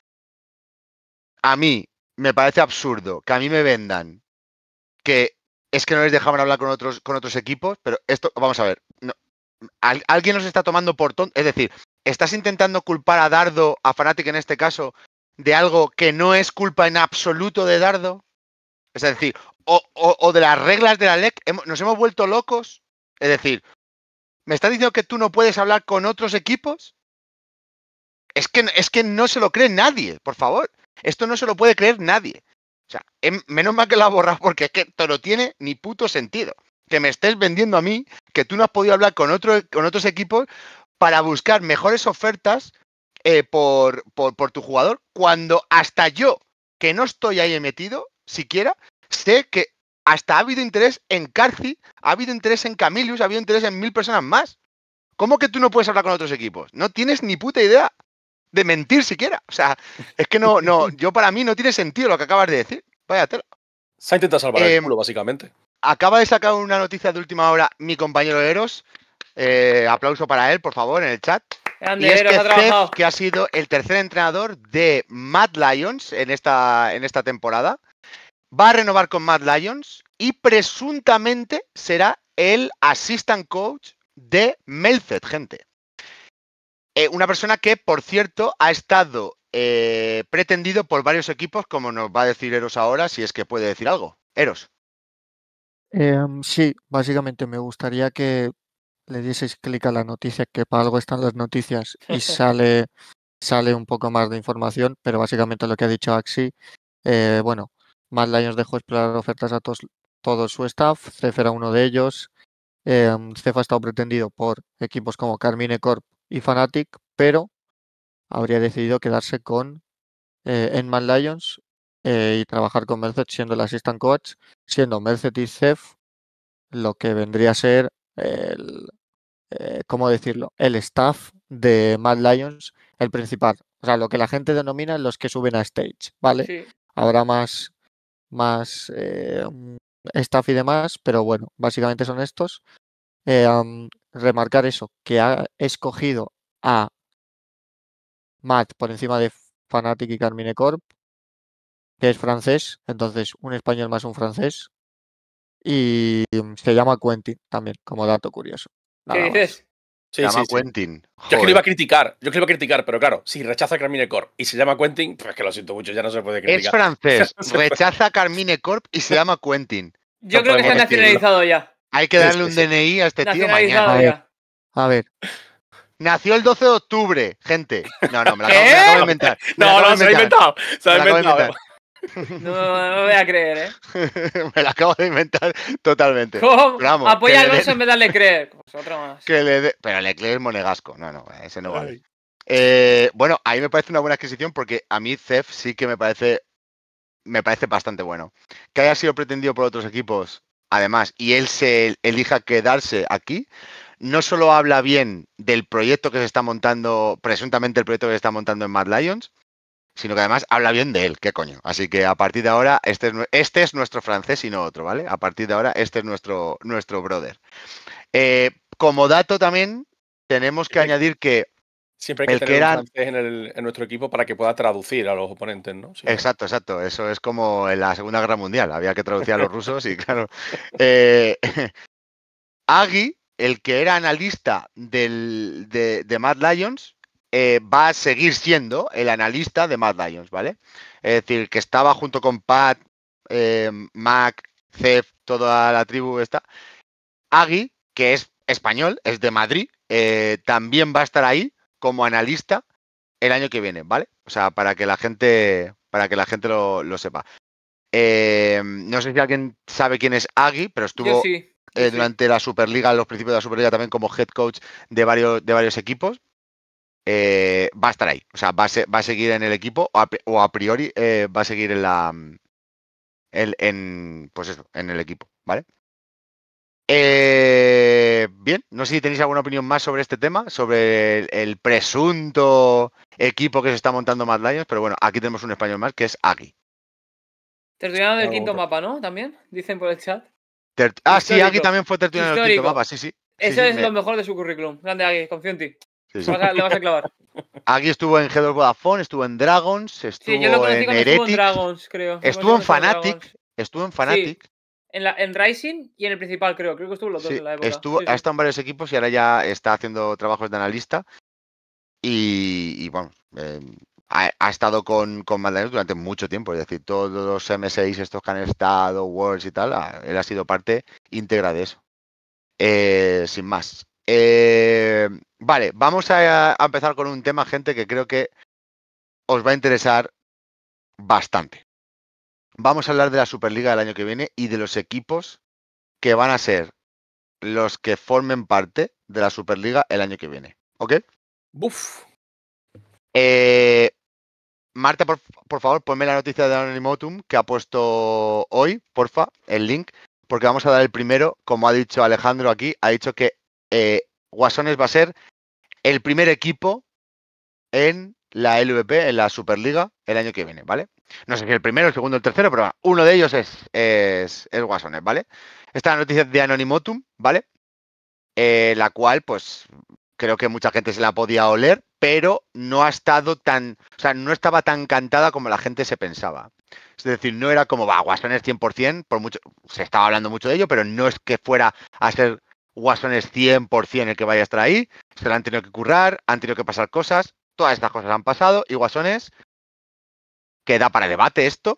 A mí me parece absurdo que a mí me vendan que es que no les dejaban hablar con otros, con otros equipos, pero esto, vamos a ver, alguien nos está tomando por tonto. Es decir, estás intentando culpar a Dardo, a Fanatic en este caso, de algo que no es culpa en absoluto de Dardo. Es decir, o, de las reglas de la LEC, nos hemos vuelto locos. Es decir, ¿Me estás diciendo que tú no puedes hablar con otros equipos? Es que, es que no se lo cree nadie, por favor. Esto no se lo puede creer nadie. O sea, em, menos mal que lo borras porque es que esto no tiene ni puto sentido. Que me estés vendiendo a mí que tú no has podido hablar con, otro, con otros equipos para buscar mejores ofertas eh, por, por, por tu jugador cuando hasta yo, que no estoy ahí metido siquiera, sé que hasta ha habido interés en Carci, ha habido interés en Camilius, ha habido interés en mil personas más. ¿Cómo que tú no puedes hablar con otros equipos? No tienes ni puta idea de mentir siquiera. O sea, es que no, no, yo para mí no tiene sentido lo que acabas de decir. Vaya Se ha intentado salvar el em, culo, básicamente. Acaba de sacar una noticia de última hora mi compañero Eros. Eh, aplauso para él, por favor, en el chat. y es que, ha que ha sido el tercer entrenador de Mad Lions en esta, en esta temporada va a renovar con Matt Lyons y presuntamente será el assistant coach de Melfed, gente. Eh, una persona que, por cierto, ha estado eh, pretendido por varios equipos, como nos va a decir Eros ahora, si es que puede decir algo. Eros. Em, sí, básicamente me gustaría que le dieseis clic a la noticia, que para algo están las noticias y sale, sale un poco más de información, pero básicamente lo que ha dicho Axi, eh, bueno, Mad Lions dejó explorar ofertas a todos todo su staff, Cef era uno de ellos. Em, Cef ha estado pretendido por equipos como Carmine Corp y Fanatic, pero habría decidido quedarse con eh, Lions eh, y trabajar con Merced siendo el assistant coach, siendo Merced y Cef lo que vendría a ser el, eh, ¿cómo decirlo? El staff de Mad Lions, el principal. O sea, lo que la gente denomina los que suben a stage, ¿vale? Habrá más más eh, staff y demás, pero bueno, básicamente son estos. Eh, remarcar eso, que ha escogido a Matt por encima de Fanatic y Carmine Corp, que es francés, entonces un español más un francés. Y se llama Quentin también, como dato curioso. ¿Qué dices? Se llama Quentin. Yo creo que lo iba a criticar, yo iba a criticar, pero claro, si rechaza Carmine Corp y se llama Quentin, pues que lo siento mucho, ya no se puede criticar. Es francés, rechaza Carmine Corp y se llama Quentin. Yo creo que está nacionalizado ya. Hay que darle un DNI a este tío mañana. A ver, Nació el 12 de octubre, gente. No, no, me la acabo, de inventar. no, no, se lo he inventado. Se lo he inventado. No, voy a creer, ¿eh? me la acabo de inventar totalmente. ¿Cómo? Apoya a Alonso en vez de darle creer. Pues otro más. Que le Pero Leclerc es monegasco. No, no, ese no vale. Eh, bueno, a mí me parece una buena adquisición porque a mí Cef sí que me parece me parece bastante bueno. Que haya sido pretendido por otros equipos, además, y él se elija quedarse aquí, no solo habla bien del proyecto que se está montando, presuntamente el proyecto que se está montando en Mad Lions, sino que además habla bien de él, qué coño. Así que a partir de ahora, este es, este nuestro francés y no otro, ¿vale? A partir de ahora, este es nuestro, nuestro brother. Eh, como dato también, tenemos que añadir que Siempre hay que el tener que era un francés en, nuestro equipo para que pueda traducir a los oponentes, ¿no? Exacto, exacto. Eso es como en la Segunda Guerra Mundial. Había que traducir a los rusos y claro. Eh, Agui, el que era analista de, de Mad Lions, eh, va a seguir siendo el analista de Mad Lions, ¿vale? Es decir, que estaba junto con Pat, eh, Mac, Cef, toda la tribu está. Agui, que es español, es de Madrid, eh, también va a estar ahí como analista el año que viene, ¿vale? O sea, para que la gente, para que la gente lo, sepa. no sé si alguien sabe quién es Agui, pero estuvo durante la Superliga, los principios de la Superliga también como head coach de varios, de varios equipos eh, va a estar ahí. O sea, va a, seguir en el equipo o a, priori eh, va a seguir en la. En, en, pues eso, en el equipo, ¿vale? Eh, bien, no sé si tenéis alguna opinión más sobre este tema, sobre el, presunto equipo que se está montando Mad Lions, pero bueno, aquí tenemos un español más que es Agui Tertuliano del quinto mapa, ¿no? También, dicen por el chat. ah, sí, Agui también fue tertuliano del quinto mapa, sí, sí. Eso es lo mejor de su currículum. Grande, Agui, confío en ti. Aquí estuvo en G2 Vodafone, estuvo en Dragons, estuvo en Heretic, estuvo en Dragons, Estuvo en Fanatic, estuvo en Fanatic. En, Rising y en el principal, creo. Creo que estuvo los dos en la época. Ha estado en varios equipos y ahora ya está haciendo trabajos de analista. Y, bueno, em, ha, estado con, con durante mucho tiempo. Es decir, todos los M6 estos que han estado, Worlds y tal, él ha sido parte íntegra de eso. Eh, sin más. Eh, Vale, vamos a, empezar con un tema, gente, que creo que os va a interesar bastante. Vamos a hablar de la Superliga del año que viene y de los equipos que van a ser los que formen parte de la Superliga el año que viene. ¿Ok? Buf. Eh, Marta, por, favor, ponme la noticia de Anonimotum que ha puesto hoy, porfa, el link, porque vamos a dar el primero. Como ha dicho Alejandro aquí, ha dicho que eh, Guasones va a ser el primer equipo en la LVP, en la Superliga, el año que viene, ¿vale? No sé si el primero, el segundo, el tercero, pero uno de ellos es, es, Guasones, ¿vale? Esta noticia de Anonymotum, ¿vale? Eh, la cual, pues, creo que mucha gente se la podía oler, pero no ha estado tan, o sea, no estaba tan cantada como la gente se pensaba. Es decir, no era como, va, Guasones 100%, por mucho, se estaba hablando mucho de ello, pero no es que fuera a ser Guasones es 100% el que vaya a estar ahí, se lo han tenido que currar, han tenido que pasar cosas, todas estas cosas han pasado y Guasones Queda para debate esto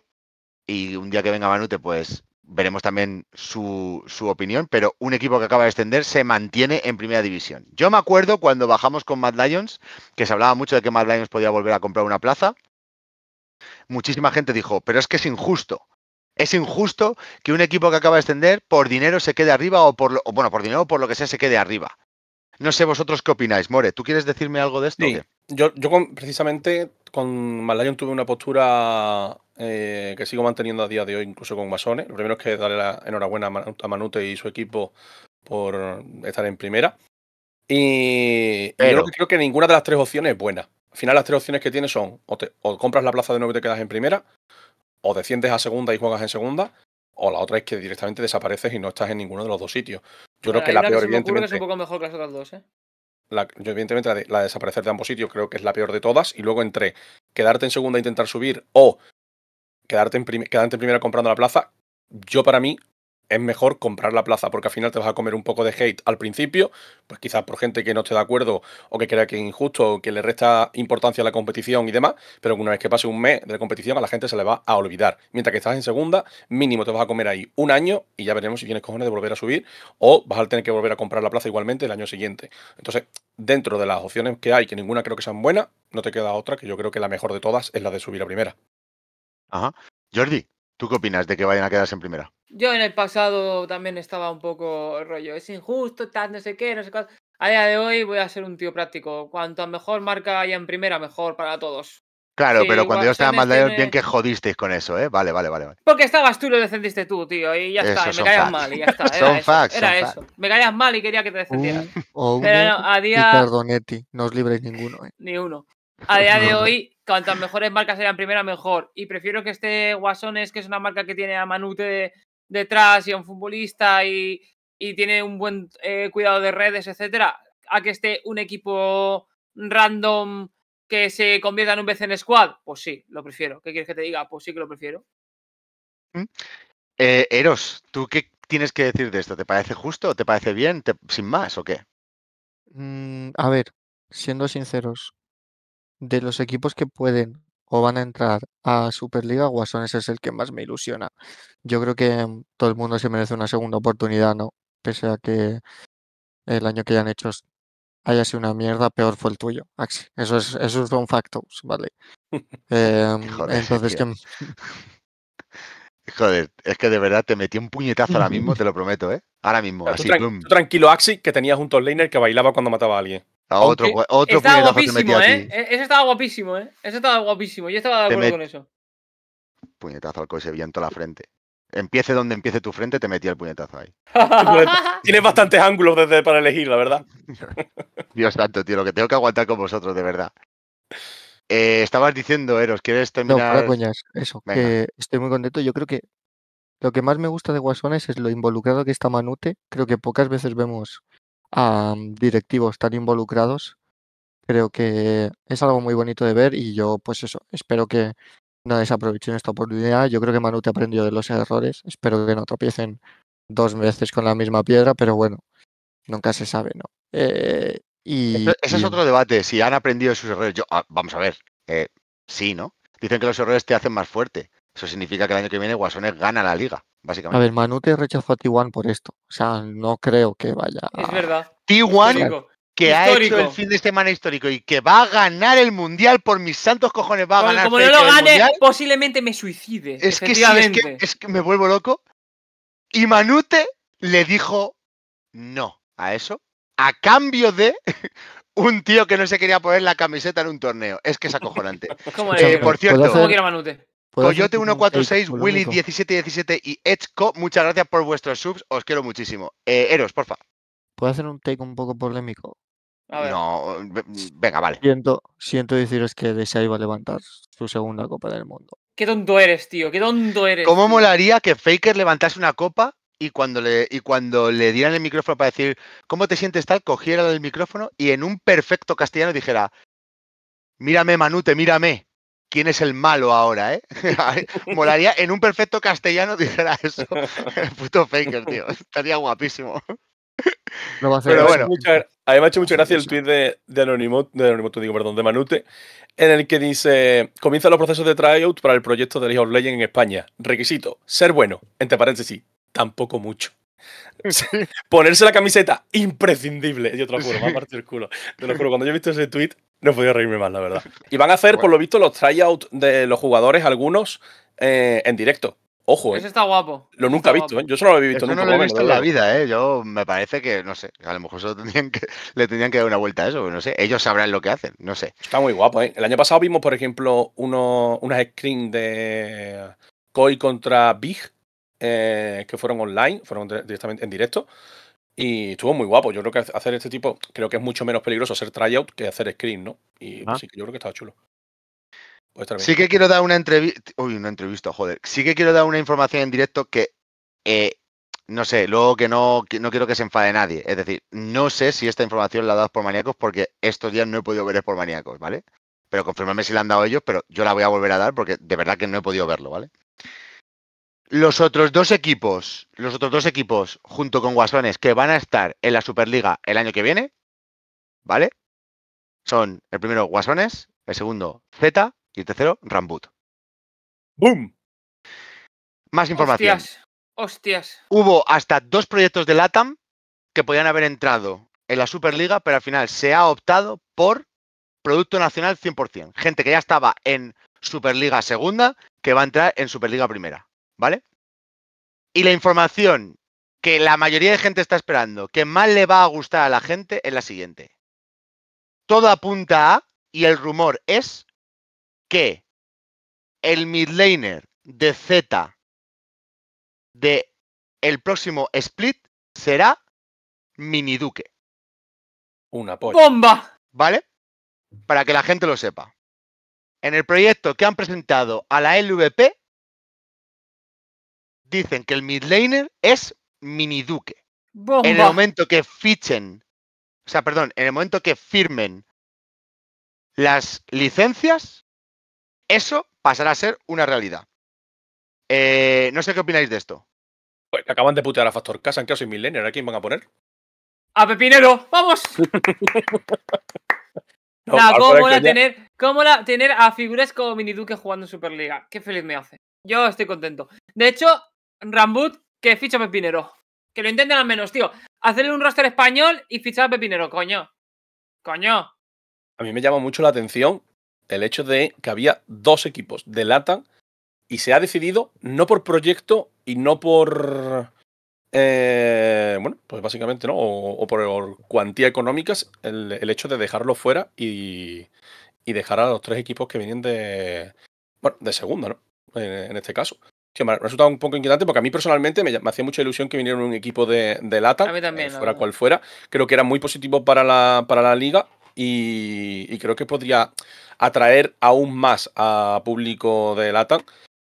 y un día que venga Manute pues veremos también su, su opinión, pero un equipo que acaba de extender se mantiene en primera división. Yo me acuerdo cuando bajamos con Mad Lions, que se hablaba mucho de que Mad Lions podía volver a comprar una plaza, muchísima gente dijo, pero es que es injusto, es injusto que un equipo que acaba de extender por dinero se quede arriba o por, bueno, por dinero o por lo que sea se quede arriba. No sé vosotros qué opináis. More, ¿tú quieres decirme algo de esto? Yo, precisamente con Malayon tuve una postura eh, que sigo manteniendo a día de hoy, incluso con Masones. Lo primero es que darle la enhorabuena a Manute y su equipo por estar en primera. Y yo creo que, ninguna de las tres opciones es buena. Al final las tres opciones que tienes son o compras la plaza de nuevo y te quedas en primera, o desciendes a segunda y juegas en segunda, o la otra es que directamente desapareces y no estás en ninguno de los dos sitios. Yo creo que la peor, evidentemente. La, yo evidentemente la desaparecer de ambos sitios creo que es la peor de todas y luego entre quedarte en segunda e intentar subir o quedarte quedarte en primera comprando la plaza, yo para mí es mejor comprar la plaza, porque al final te vas a comer un poco de hate al principio, pues quizás por gente que no esté de acuerdo o que crea que es injusto o que le resta importancia a la competición y demás, pero una vez que pase un mes de la competición a la gente se le va a olvidar. Mientras que estás en segunda, mínimo te vas a comer ahí un año y ya veremos si tienes cojones de volver a subir o vas a tener que volver a comprar la plaza igualmente el año siguiente. Entonces, dentro de las opciones que hay, que ninguna creo que sean buenas, no te queda otra, que yo creo que la mejor de todas es la de subir a primera. Ajá. Jordi, ¿tú qué opinas de que vayan a quedarse en primera? Yo en el pasado también estaba un poco rollo, es injusto, tal, no sé qué, no sé qué. A día de hoy voy a ser un tío práctico. Cuanto mejor marca haya en primera, mejor para todos. Claro, pero cuando yo estaba más bien que jodisteis con eso, ¿eh? Vale, vale, vale. Porque estabas tú y lo defendiste tú, tío, y ya está, me caías mal, y ya está. son facts, era eso. Me caías mal y quería que te defendieras. pero Y perdonetti, no os libres ninguno, ¿eh? Ni uno. A día de hoy, cuantas mejores marcas eran primera, mejor. Y prefiero que este Guasones, que es una marca que tiene a Manute detrás y a un futbolista y, tiene un buen eh, cuidado de redes, etcétera, a que esté un equipo random que se convierta en un en Squad? Pues sí, lo prefiero. ¿Qué quieres que te diga? Pues sí que lo prefiero. Mm. Eh, Eros, ¿tú qué tienes que decir de esto? ¿Te parece justo? ¿Te parece bien? ¿Sin más o qué? Mm, a ver, siendo sinceros, de los equipos que pueden o van a entrar a Superliga, Guasones es el que más me ilusiona. Yo creo que mm, todo el mundo se merece una segunda oportunidad, ¿no? Pese a que el año que hayan hecho haya sido una mierda, peor fue el tuyo, Axi. Ah, eso es, eso es un factos, ¿vale? Em, Joder, entonces Joder, es que de verdad te metí un puñetazo ahora mismo, te lo prometo, ¿eh? Ahora mismo, así, tranquilo, Axi, que tenías un top laner que bailaba cuando mataba a alguien otro, otro estaba guapísimo, ¿eh? E, ese estaba guapísimo, ¿eh? Ese estaba guapísimo. Yo estaba de acuerdo con eso. Puñetazo al coche viento a la frente. Empiece donde empiece tu frente, te metí el puñetazo ahí. Tienes bastantes ángulos desde, para elegir, la verdad. Dios santo, tío, lo que tengo que aguantar con vosotros, de verdad. Eh, estabas diciendo, Eros, ¿quieres terminar? No, coñas, eso, que estoy muy contento. Yo creo que lo que más me gusta de Guasones es lo involucrado que está Manute. Creo que pocas veces vemos a mm, directivos tan involucrados, creo que es algo muy bonito de ver y yo pues eso, espero que no desaprovechen esta oportunidad. Yo creo que Manu te aprendió de los errores, espero que no tropiecen dos veces con la misma piedra, pero bueno, nunca se sabe, ¿no? Eh, y, Ese es otro debate, si han aprendido de sus errores. Ah, vamos a ver, eh, sí, ¿no? Dicen que los errores te hacen más fuerte. Eso significa que el año que viene Guasones gana la liga. A ver, Manute rechazó a t por esto. O sea, no creo que vaya. A... Es verdad. t que ha hecho el fin de semana histórico y que va a ganar el mundial por mis santos cojones. Va a ganar. Como no lo gane, posiblemente me suicide. Es que, es que, me vuelvo loco. Y Manute le dijo no a eso a cambio de un tío que no se quería poner la camiseta en un torneo. Es que es acojonante. Eh, por cierto, ¿Cómo Manute? Pues pues Coyote 146, Willy 1717 y Edgeco, muchas gracias por vuestros subs, os quiero muchísimo. Eh, Eros, porfa. ¿Puedo hacer un take un poco polémico? No, venga, vale. Siento, siento deciros que Desea iba a levantar su segunda Copa del Mundo. Qué tonto eres, tío, qué tonto eres. ¿Cómo molaría que Faker levantase una copa y cuando, le, y cuando le dieran el micrófono para decir, ¿cómo te sientes tal? Cogiera el micrófono y en un perfecto castellano dijera, mírame, Manute, mírame quién es el malo ahora, ¿eh? Molaría en un perfecto castellano dijera eso. Puto Faker, tío. Estaría guapísimo. va a Pero bueno. además a me ha hecho mucha gracia el tweet de, de Anonimo, de digo, perdón, de Manute, en el que dice: Comienzan los procesos de tryout para el proyecto de League of Legends en España. Requisito: ser bueno, entre paréntesis, tampoco mucho. Ponerse la camiseta, imprescindible. Y otra forma, va a partir el culo. Te lo juro, cuando yo he visto ese tweet, no he podido reírme más, la verdad. Y van a hacer, por lo visto, los tryouts de los jugadores, algunos, eh, en directo. Ojo, eh. Ese está guapo. Lo nunca he visto, ¿eh? Yo solo lo he visto Eso nunca. No lo he visto en la vida, ¿eh? Yo me parece que, no sé, a lo mejor solo que, le tendrían que dar una vuelta a eso, no sé. Ellos sabrán lo que hacen, no sé. Está muy guapo, ¿eh? El año pasado vimos, por ejemplo, uno, unas screens de Koi contra Big, eh, que fueron online, fueron directamente en directo. Y estuvo muy guapo. Yo creo que hacer este tipo, creo que es mucho menos peligroso hacer tryout que hacer screen, ¿no? Y ah. sí que yo creo que estaba chulo. Sí que quiero dar una entrevista. Uy, una entrevista, joder. Sí que quiero dar una información en directo que eh, no sé, luego que no, no quiero que se enfade nadie. Es decir, no sé si esta información la dado por maníacos porque estos días no he podido ver por maníacos, ¿vale? Pero confirmadme si la han dado ellos, pero yo la voy a volver a dar porque de verdad que no he podido verlo, ¿vale? Los otros dos equipos, los otros dos equipos, junto con Guasones, que van a estar en la Superliga el año que viene, ¿vale? Son el primero Guasones, el segundo Z y el tercero Rambut. ¡Bum! Más información. Hostias, Hubo hasta dos proyectos de LATAM que podían haber entrado en la Superliga, pero al final se ha optado por Producto Nacional 100%. Gente que ya estaba en Superliga Segunda, que va a entrar en Superliga Primera. ¿vale? Y la información que la mayoría de gente está esperando, que más le va a gustar a la gente, es la siguiente. Todo apunta a, y el rumor es, que el midlaner de Z de el próximo split será Duque Una polla. ¡Bomba! ¿Vale? Para que la gente lo sepa. En el proyecto que han presentado a la LVP dicen que el midlaner es mini duque. En el momento que fichen, o sea, perdón, en el momento que firmen las licencias, eso pasará a ser una realidad. Eh, no sé qué opináis de esto. Pues acaban de putear a Factor Casa en caso y Millennial. ¿A quién van a poner? ¡A Pepinero! ¡Vamos! ¿cómo, la tener, cómo la tener a figuras como Miniduque jugando en Superliga? ¡Qué feliz me hace! Yo estoy contento. De hecho, Rambut que ficha Pepinero. Que lo intenten al menos, tío. Hacerle un roster español y fichar a Pepinero, coño. Coño. A mí me llama mucho la atención el hecho de que había dos equipos de Latan y se ha decidido no por proyecto y no por. Eh, bueno, pues básicamente, ¿no? O, por cuantía económicas, el, hecho de dejarlo fuera y, y dejar a los tres equipos que vienen de. Bueno, de segunda, ¿no? en este caso. Resulta me ha un poco inquietante porque a mí personalmente me, hacía mucha ilusión que viniera un equipo de, de lata, eh, fuera cual fuera. Creo que era muy positivo para la, para la liga y, y, creo que podría atraer aún más a público de lata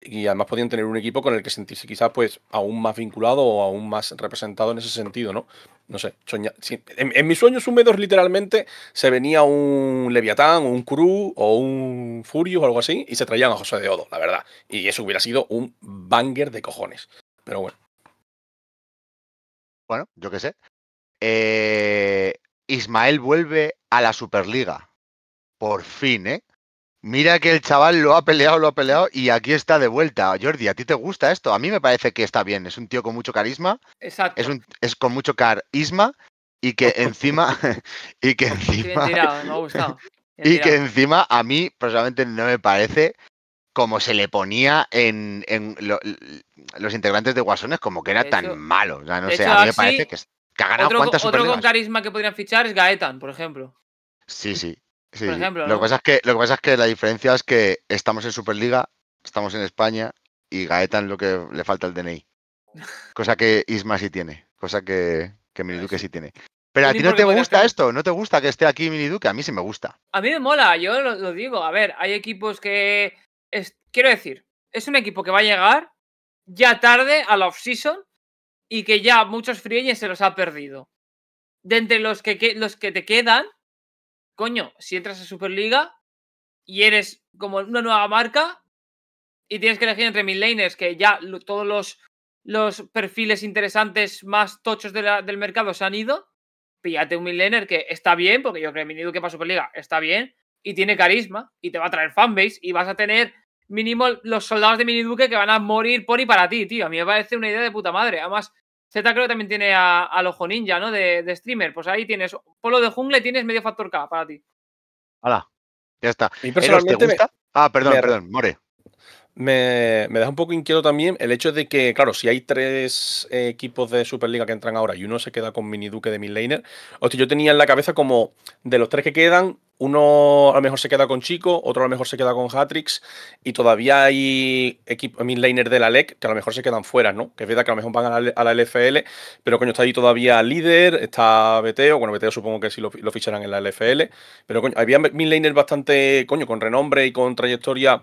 y además podían tener un equipo con el que sentirse quizás pues aún más vinculado o aún más representado en ese sentido, ¿no? No sé, en, mis sueños húmedos literalmente se venía un Leviatán, un cru o un Furio o algo así y se traían a José de Odo, la verdad. Y eso hubiera sido un banger de cojones. Pero bueno. Bueno, yo qué sé. Eh, Ismael vuelve a la Superliga. Por fin, ¿eh? Mira que el chaval lo ha peleado, lo ha peleado y aquí está de vuelta. Jordi, ¿a ti te gusta esto? A mí me parece que está bien. Es un tío con mucho carisma. Exacto. Es, un, con mucho carisma y que encima... y que encima... ha gustado. Y que encima a mí personalmente no me parece como se le ponía en, los integrantes de Guasones, como que era tan malo. O sea, no sé, a mí me parece que, que, ha ganado otro, Otro con carisma que podrían fichar es Gaetan, por ejemplo. Sí, sí lo, que pasa es que, lo pasa es que la diferencia es que estamos en Superliga, estamos en España y Gaetan lo que le falta el DNI. Cosa que Isma sí tiene, cosa que, que Miniduque pues sí tiene. Pero a ti no te gusta esto, no te gusta que esté aquí Miniduque, a mí sí me gusta. A mí me mola, yo lo, digo. A ver, hay equipos que. quiero decir, es un equipo que va a llegar ya tarde a la off-season y que ya muchos frienes se los ha perdido. De entre los que, los que te quedan, coño, si entras a Superliga y eres como una nueva marca y tienes que elegir entre midlaners, que ya todos los, los, perfiles interesantes más tochos del mercado se han ido, píllate un midlaner que está bien, porque yo creo que que para Superliga está bien y tiene carisma y te va a traer fanbase y vas a tener mínimo los soldados de Miniduque que van a morir por y para ti, tío. A mí me parece una idea de puta madre. Además, Z creo también tiene a, al ojo ninja, ¿no? De, streamer. Pues ahí tienes polo de jungle, tienes medio factor K para ti. Hala, ya está. Eh, ah, perdón, perdón, More me, me, deja un poco inquieto también el hecho de que, claro, si hay tres equipos de Superliga que entran ahora y uno se queda con Mini Duque de Midlaner, hostia, yo tenía en la cabeza como de los tres que quedan, uno a lo mejor se queda con Chico, otro a lo mejor se queda con Hatrix, y todavía hay mini de la LEC que a lo mejor se quedan fuera, ¿no? Que es verdad que a lo mejor van a la, LFL, pero coño, está ahí todavía líder, está Beteo, bueno, Beteo supongo que sí lo, ficharán en la LFL, pero coño, había Midlaner bastante, coño, con renombre y con trayectoria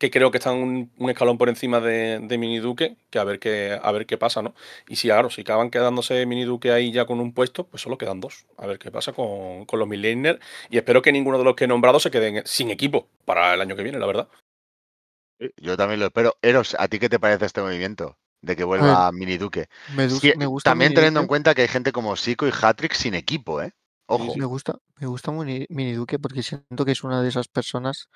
que creo que están un, escalón por encima de, Mini Duque, que a ver qué, a ver qué pasa, ¿no? Y si, claro, si acaban quedándose Mini Duque ahí ya con un puesto, pues solo quedan dos. A ver qué pasa con, los Millennials. Y espero que ninguno de los que he nombrado se queden sin equipo para el año que viene, la verdad. Eh, yo también lo espero. Eros, ¿a ti qué te parece este movimiento? de que vuelva Mini Duque. Me, gusta también teniendo en cuenta que hay gente como Sico y Hatrick sin equipo, ¿eh? Ojo. Me gusta, me gusta Mini Duque porque siento que es una de esas personas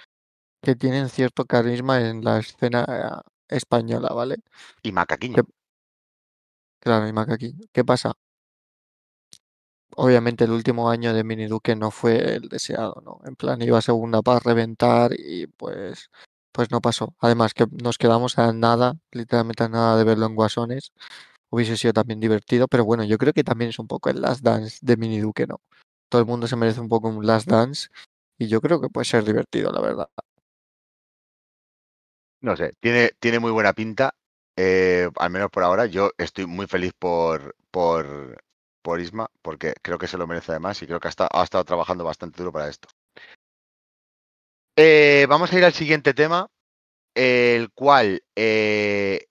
que tienen cierto carisma en la escena ah, española, ¿vale? Y Macaquiño. Claro, y Macaquiño. ¿Qué pasa? Obviamente el último año de Mini Duque no fue el deseado, ¿no? En plan, iba a segunda para reventar y pues, pues no pasó. Además que nos quedamos a nada, literalmente a nada de verlo en Guasones. Hubiese sido también divertido, pero bueno, yo creo que también es un poco el last dance de Mini Duque, ¿no? Todo el mundo se merece un poco un last dance y yo creo que puede ser divertido, la verdad. No sé, tiene, tiene muy buena pinta, eh, al menos por ahora. Yo estoy muy feliz por, por, por Isma, porque creo que se lo merece además y creo que ha estado, trabajando bastante duro para esto. Eh, vamos a ir al siguiente tema, el cual, eh,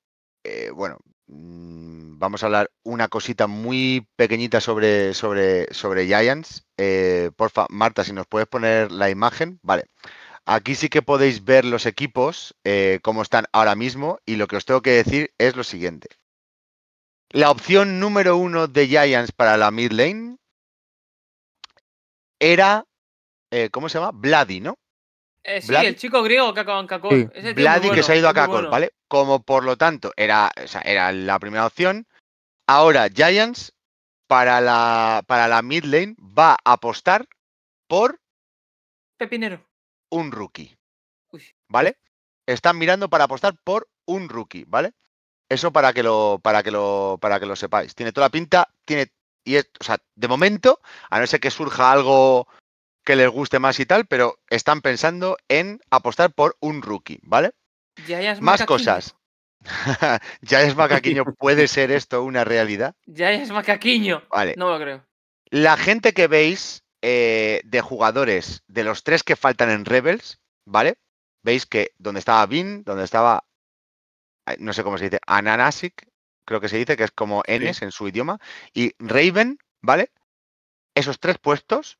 bueno, mm, vamos a hablar una cosita muy pequeñita sobre, sobre, sobre Giants. porfa, Marta, si nos puedes poner la imagen, vale. Aquí sí que podéis ver los equipos, Como eh, cómo están ahora mismo, y lo que os tengo que decir es lo siguiente. La opción número uno de Giants para la mid lane era, eh, ¿cómo se llama? Vladi, ¿no? Eh, sí, el chico griego que acabó en Kakor. Vladi que se ha ido a Kakol, ¿vale? Como por lo tanto era, era la primera opción. Ahora Giants para la, para la mid lane va a apostar por... Pepinero un rookie. ¿Vale? Están mirando para apostar por un rookie, ¿vale? Eso para que lo, para que lo, para que lo sepáis. Tiene toda la pinta, tiene. Y es, o sea, de momento, a no ser que surja algo que les guste más y tal, pero están pensando en apostar por un rookie, ¿vale? Ya es más cosas. ya es macaquiño, ¿puede ser esto una realidad? Ya es macaquiño. Vale. No lo creo. La gente que veis eh, de jugadores de los tres que faltan en Rebels, ¿vale? Veis que donde estaba Bin, donde estaba, no sé cómo se dice, Ananasic, creo que se dice, que es como N en su idioma, y Raven, ¿vale? Esos tres puestos.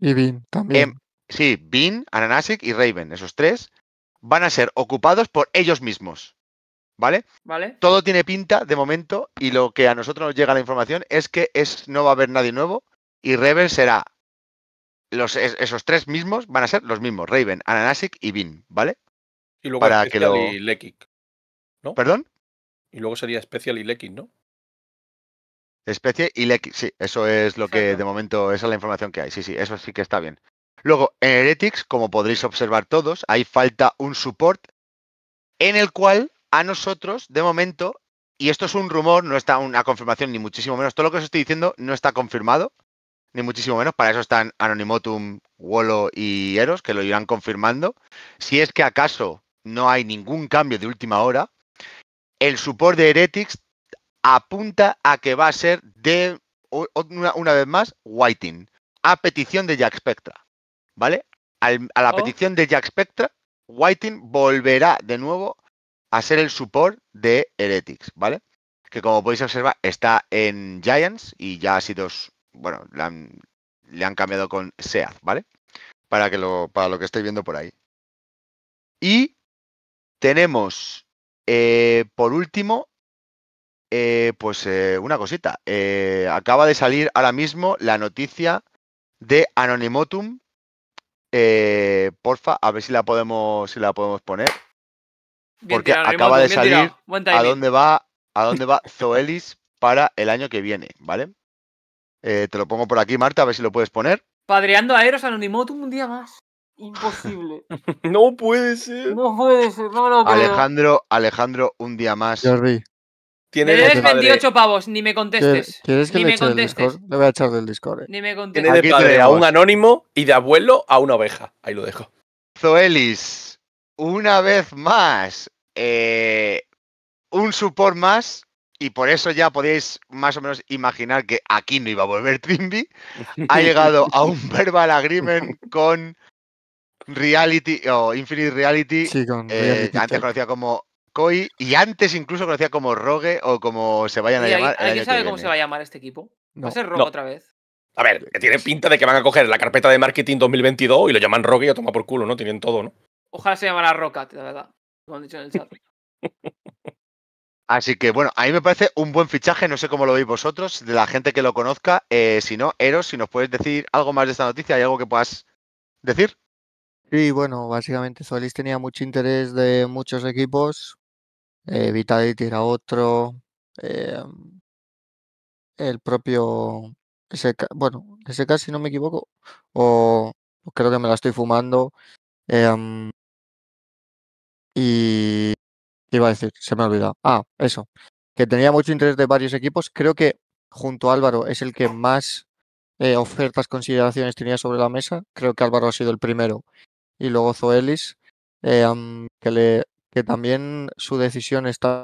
Y Bin también. Em, sí, Bin, Ananasic y Raven, esos tres, van a ser ocupados por ellos mismos. ¿Vale? ¿Vale? Todo tiene pinta de momento y lo que a nosotros nos llega la información es que es, no va a haber nadie nuevo y Rebel será los, esos tres mismos van a ser los mismos, Raven, Ananasic y Bin ¿vale? Y luego Para que y ¿no? ¿Perdón? Y luego sería Special y Lekic, ¿no? Especie y Lekic, sí, eso es lo que de momento, es la información que hay, sí, sí, eso sí que está bien. Luego, en Heretics, como podréis observar todos, hay falta un support en el cual a nosotros, de momento, y esto es un rumor, no está una confirmación ni muchísimo menos, todo lo que os estoy diciendo no está confirmado, ni muchísimo menos. Para eso están Anonimotum, Wolo y Eros, que lo irán confirmando. Si es que acaso no hay ningún cambio de última hora, el support de Heretics apunta a que va a ser de, una, vez más, Whiting, a petición de Jack Spectra. ¿Vale? a la oh. petición de Jack Spectra, Whiting volverá de nuevo a ser el support de Heretics, ¿vale? Que como podéis observar está en Giants y ya ha sido bueno, le han, cambiado con SEAD, ¿vale? Para, que lo, para lo que estoy viendo por ahí. Y tenemos, eh, por último, eh, pues eh, una cosita. acaba de salir ahora mismo la noticia de Anonymotum. porfa, a ver si la podemos, si la podemos poner. porque acaba de salir a dónde va, a dónde va Zoelis para el año que viene, ¿vale? Eh, te lo pongo por aquí, Marta, a ver si lo puedes poner. Padreando a Eros Anonimotum un día más. Imposible. no puede ser. No puede ser, Alejandro, Alejandro, un día más. Jordi. vi. Tienes 28 pavos, ni me contestes. ¿Quieres que me Le voy a echar del Discord. Eh. Ni me contestes. Tiene de padre a un anónimo y de abuelo a una oveja. Ahí lo dejo. Zoelis, una vez más. Eh, un support más y por eso ya podéis más o menos imaginar que aquí no iba a volver Trimby, ha llegado a un verbal agreement con Reality o Infinite Reality, eh, antes conocía como Koi y antes incluso conocía como Rogue o como se vayan a llamar. ¿Alguien sabe cómo se va a llamar este equipo? ¿Va a ser Rogue otra vez? A ver, tiene pinta de que van a coger la carpeta de marketing 2022 y lo llaman Rogue y lo toma por culo, ¿no? Tienen todo, ¿no? Ojalá se llamara roca la verdad. como han dicho en el chat. Así que bueno, a mí me parece un buen fichaje, no sé cómo lo veis vosotros, de la gente que lo conozca. Eh, si no, Eros, si nos puedes decir algo más de esta noticia, ¿hay algo que puedas decir? Sí, bueno, básicamente Solís tenía mucho interés de muchos equipos. Eh, Vitality era otro. Em, el propio SK, bueno, SK si no me equivoco, o creo que me la estoy fumando. Em, y iba a decir? Se me ha olvidado. Ah, eso. Que tenía mucho interés de varios equipos. Creo que junto a Álvaro es el que más eh, ofertas, consideraciones tenía sobre la mesa. Creo que Álvaro ha sido el primero. Y luego Zoelis, eh, que, le, que también su decisión está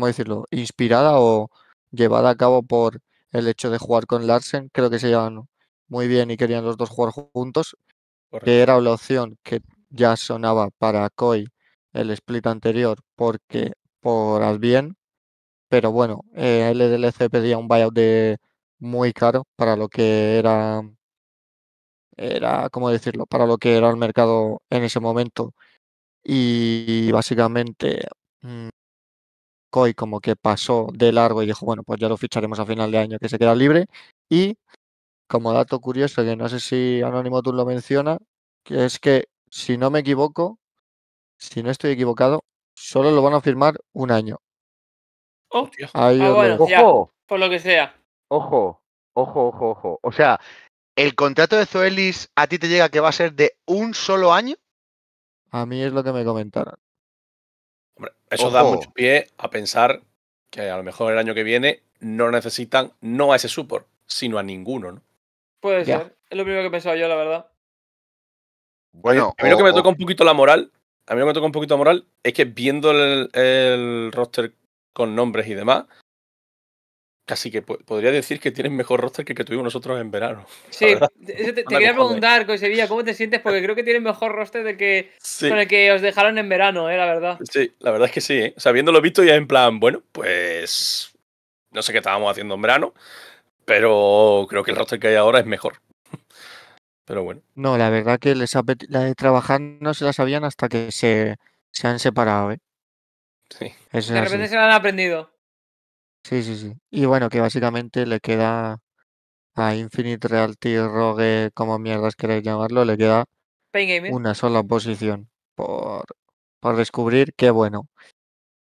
decirlo? inspirada o llevada a cabo por el hecho de jugar con Larsen. Creo que se llevan muy bien y querían los dos jugar juntos, porque que era la opción que ya sonaba para Koi el split anterior porque por bien pero bueno, eh, LDLC e pedía un buyout de muy caro para lo que era, era, ¿cómo decirlo? Para lo que era el mercado en ese momento. Y básicamente Coy mm, como que pasó de largo y dijo, bueno, pues ya lo ficharemos a final de año que se queda libre. Y como dato curioso, que no sé si Anónimo tú lo menciona, que es que, si no me equivoco, si no estoy equivocado, solo lo van a firmar un año. Oh, ah, bueno, ojo. por lo que sea. Ojo, ojo, ojo, ojo. O sea, ¿el contrato de Zoelis a ti te llega que va a ser de un solo año? A mí es lo que me comentaron. Hombre, eso da mucho pie a pensar que a lo mejor el año que viene no necesitan no a ese support, sino a ninguno, ¿no? Puede ser. Es lo primero que pensaba yo, la verdad. Bueno, a mí lo que me toca un poquito la moral a mí me toca un poquito moral es que viendo el, roster con nombres y demás, casi que podría decir que tienes mejor roster que el que tuvimos nosotros en verano. Sí, te, quería preguntar, con ¿cómo te sientes? Porque creo que tienes mejor roster del que con el que os dejaron en verano, eh, la verdad. Sí, la verdad es que sí, ¿eh? visto ya en plan, bueno, pues no sé qué estábamos haciendo en verano, pero creo que el roster que hay ahora es mejor. Pero bueno. No, la verdad que les la de trabajar no se la sabían hasta que se, se han separado, ¿eh? Sí. de repente se la han aprendido. Sí, sí, sí. Y bueno, que básicamente le queda a Infinite Reality Rogue, como mierdas queréis llamarlo, le queda una sola posición por, por descubrir qué bueno.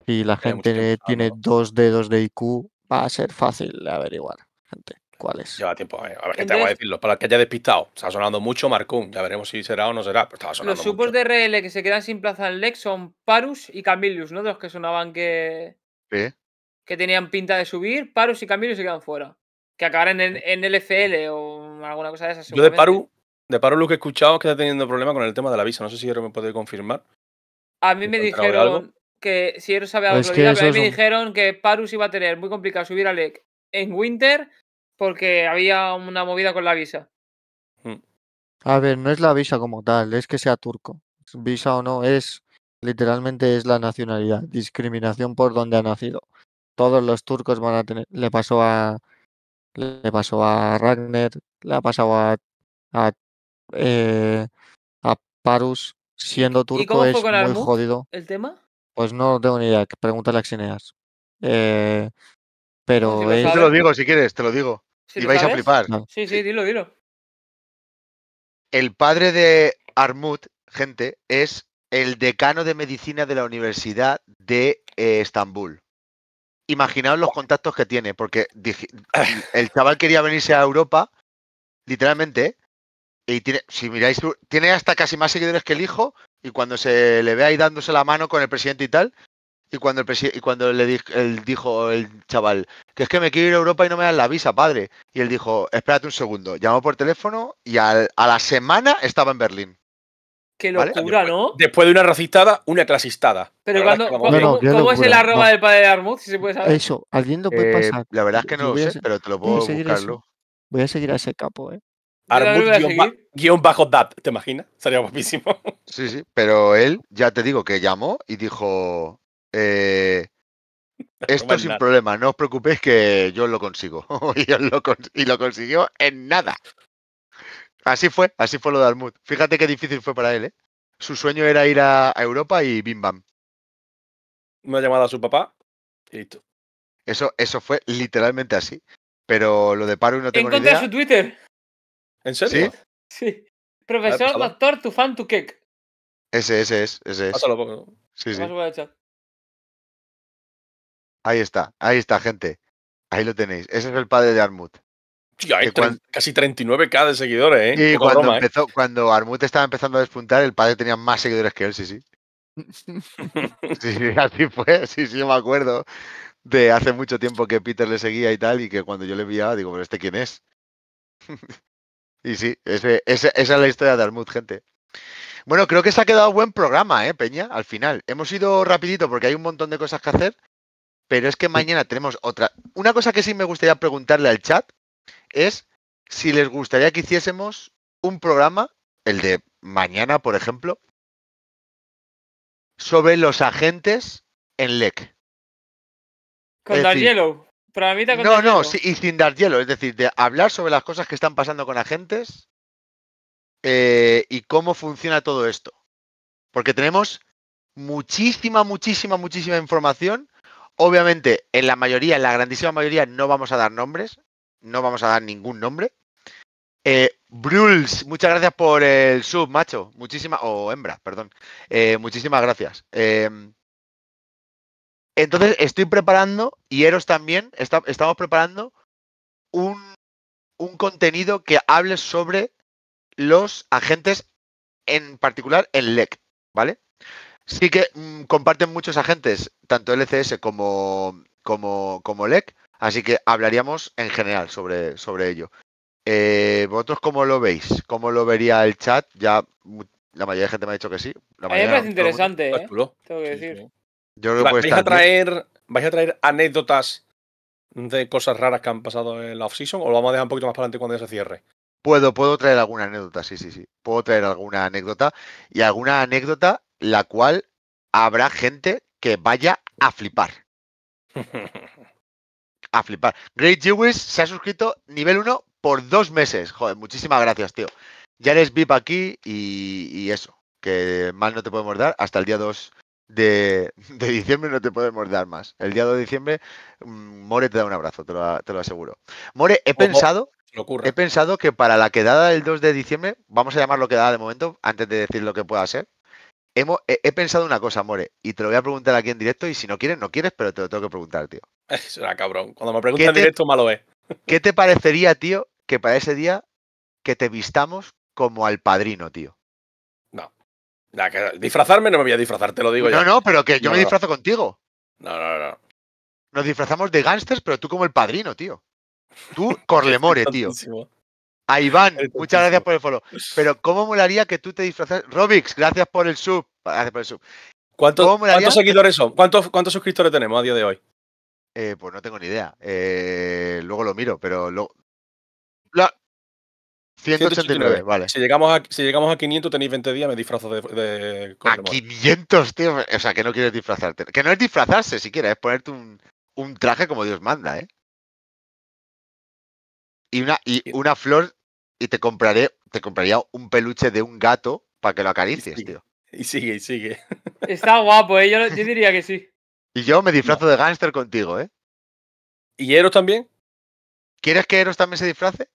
y la gente tiene dos dedos de IQ, va a ser fácil de averiguar, gente cuáles. Lleva tiempo. Eh, a ver, qué tengo que decirlo. Para el que haya despistado. Está sonando mucho Marcún. Ya veremos si será o no será. Pero Los supos de RL que se quedan sin plaza en Lex son Parus y Camilius, ¿no? De los que sonaban que. Que tenían pinta de subir. Parus y Camilius se quedan fuera. Que acabarán en, en LFL o alguna cosa de esas. Yo de Parus, de Parus lo que he escuchado es que está teniendo problemas con el tema de la visa. No sé si me puede confirmar. A mí me dijeron que si pero pues me dijeron que Parus iba a tener muy complicado subir a Lex en Winter porque había una movida con la visa. Mm. A ver, no es la visa como tal, es que sea turco. Visa o no, es literalmente es la nacionalidad, discriminación por donde ha nacido. Todos los turcos van a tener, le pasó a le pasó a Ragnar, le ha pasado a a, eh, a Parus siendo turco es con muy jodido. ¿El tema? Pues no tengo ni idea, pregúntale a Xineas. Eh, pero Te lo digo si quieres, te lo digo y vais a flipar. No. Sí, sí, dilo, dilo. El padre de Armut, gente, es el decano de medicina de la Universidad de eh, Estambul. Imaginaos los contactos que tiene, porque el chaval quería venirse a Europa, literalmente, y tiene, si miráis, tiene hasta casi más seguidores que el hijo, y cuando se le ve ahí dándose la mano con el presidente y tal, y cuando, el y cuando le dijo el chaval, que es que me quiero ir a Europa y no me dan la visa, padre. Y él dijo, espérate un segundo. Llamó por teléfono y a la semana estaba en Berlín. Qué locura, ¿no? Después de una racistada, una clasistada. Pero cuando, ¿cómo, es el arroba del padre de Armuth Si se puede saber. Eso, alguien lo puede eh, pasar. la verdad es que no lo sé, pero te lo puedo voy Voy a seguir a ese capo, ¿eh? Armut guión, ¿te imaginas? Sería guapísimo. Sí, sí, pero él, ya te digo, que llamó y dijo, eh, esto pues sin problema, no os preocupéis que yo lo consigo. y, lo y, lo consiguió en nada. Así fue, así fue lo de Almud. Fíjate qué difícil fue para él. ¿eh? Su sueño era ir a Europa y bim bam. Una llamada a su papá y listo. Eso, eso fue literalmente así. Pero lo de Paru no tengo ni idea. su Twitter. ¿En serio? Sí. Profesor, pues, doctor, tu fan, tu cake. Ese, ese es, ese es. Pásalo, Ahí está, ahí está, gente. Ahí lo tenéis. Ese es el padre de Armut. Tío, hay casi 39k de seguidores, ¿eh? Y cuando, ¿eh? empezó, cuando Armut estaba empezando a despuntar, el padre tenía más seguidores que él, sí, sí. sí, así fue, sí, sí, me acuerdo de hace mucho tiempo que Peter le seguía y tal, y que cuando yo le enviaba, digo, pero este quién es. y sí, esa es la historia de Armut, gente. Bueno, creo que se ha quedado buen programa, ¿eh, Peña? Al final. Hemos ido rapidito porque hay un montón de cosas que hacer, pero es que mañana tenemos otra. Una cosa que sí me gustaría preguntarle al chat es si les gustaría que hiciésemos un programa, el de mañana, por ejemplo, sobre los agentes en LEC. Con Dark Para No, no, y sin Dark Es decir, de hablar sobre las cosas que están pasando con agentes eh, y cómo funciona todo esto. Porque tenemos muchísima, muchísima, muchísima información Obviamente, en la mayoría, en la grandísima mayoría, no vamos a dar nombres. No vamos a dar ningún nombre. Eh, Bruls, muchas gracias por el sub, macho. Muchísimas, o hembra, perdón. Eh, muchísimas gracias. Em, entonces, estoy preparando, y Eros también, estamos preparando un, un contenido que hable sobre los agentes, en particular en LEC, ¿vale? sí que mm, comparten muchos agentes, tanto LCS como, como, como LEC, así que hablaríamos en general sobre, sobre ello. Eh, ¿Vosotros cómo lo veis? ¿Cómo lo vería el chat? Ya la mayoría de gente me ha dicho que sí. La a mí me parece interesante, ¿eh? Tengo que decir. vais, a traer, vais a traer anécdotas de cosas raras que han pasado en la off-season o lo vamos a dejar un poquito más para adelante cuando ya se cierre? Puedo, puedo traer alguna anécdota, sí, sí, sí. Puedo traer alguna anécdota y alguna anécdota la cual habrá gente que vaya a flipar. A flipar. Great Jewish se ha suscrito nivel 1 por dos meses. Joder, muchísimas gracias, tío. Ya eres VIP aquí y, eso. Que más no te podemos dar hasta el día 2 de, diciembre no te podemos dar más. El día 2 de diciembre, mm, More te da un abrazo, te lo, aseguro. More, he pensado, he pensado que para la quedada del 2 de diciembre, vamos a llamarlo quedada de momento, antes de decir lo que pueda ser, he, pensado una cosa, More, y te lo voy a preguntar aquí en directo, y si no quieres, no quieres, pero te lo tengo que preguntar, tío. una cabrón. Cuando me preguntan en directo, malo es. ¿Qué te parecería, tío, que para ese día que te vistamos como al padrino, tío? No. disfrazarme no me voy a disfrazar, te lo digo yo. No, no, pero que yo me disfrazo contigo. No, no, no. Nos disfrazamos de gángsters, pero tú como el padrino, tío. Tú, Corlemore, tío. A Iván, muchas gracias por el follow. Pero ¿cómo molaría que tú te disfrazas? Robix, gracias por el sub. Gracias por el sub. ¿Cuántos, seguidores son? ¿Cuántos, suscriptores tenemos a día de hoy? Eh, pues no tengo ni idea. Eh, luego lo miro, pero lo... 189, vale. Si llegamos, a, si llegamos a 500 tenéis 20 días, me disfrazo de... a 500, tío. O sea, que no quieres disfrazarte. Que no es disfrazarse siquiera, es ponerte un, traje como Dios manda, ¿eh? una, y una flor y te compraré, te compraría un peluche de un gato para que lo acaricies, tío. Y sigue, y sigue. Está guapo, ¿eh? yo, diría que sí. Y yo me disfrazo de gánster contigo, ¿eh? ¿Y Eros también? ¿Quieres que Eros también se disfrace?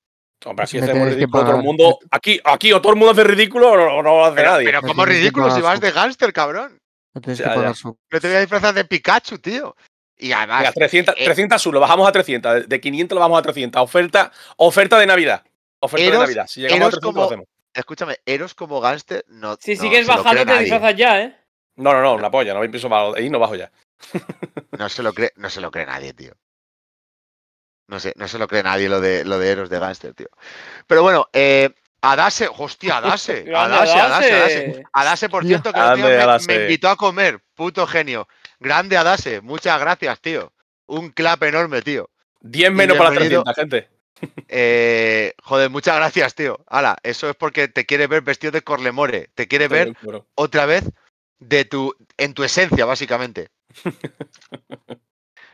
Hombre, si pues hacemos ridículo todo mundo. Aquí, aquí, o todo el mundo hace ridículo o no, lo hace nadie. Pero, ¿cómo ridículo si vas de gánster, cabrón? No te voy a disfrazar de Pikachu, tío. Y además. 300, eh... lo bajamos a 300. De 500 lo bajamos a 300. Oferta, oferta de Navidad. Oferta Eros, de Navidad. Si llegamos hacemos. Escúchame, Eros como gánster no. Si sigues bajando, te disfrazas ya, ¿eh? No, no, no, una polla, no me empiezo mal. Ahí no bajo ya. no, se lo cree, no se lo cree nadie, tío. No, sé, no se lo cree nadie lo de, lo de Eros de gánster, tío. Pero bueno, eh, Adase, hostia, Adase, Adase, Adase, Adase. Adase, por cierto, que me, invitó a comer, puto genio. Grande Adase, muchas gracias, tío. Un clap enorme, tío. 10 menos para 300, gente. Eh, joder, muchas gracias, tío. Ala, eso es porque te quiere ver vestido de Corlemore. Te quiere ver otra vez de tu, en tu esencia, básicamente.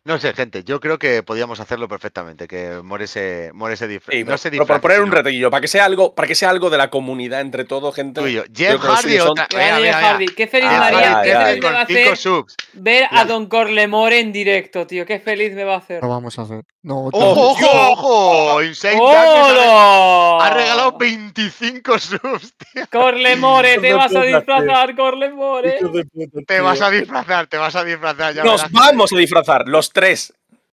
No sé, gente, yo creo que podíamos hacerlo perfectamente, que More se, More pero, por poner un retillo, para que sea algo, para que sea algo de la comunidad entre todo, gente. Tuyo. Jeff Hardy, Qué feliz María, qué feliz me va a hacer ver a Don Corlemore en directo, tío. Qué feliz me va a hacer. Lo vamos a hacer. No, ¡Ojo, ojo, ojo! Insane ha regalado 25 subs, tío. Corlemore, te vas a disfrazar, Corlemore. Te vas a disfrazar, te vas a disfrazar. Nos vamos a disfrazar. Los tres.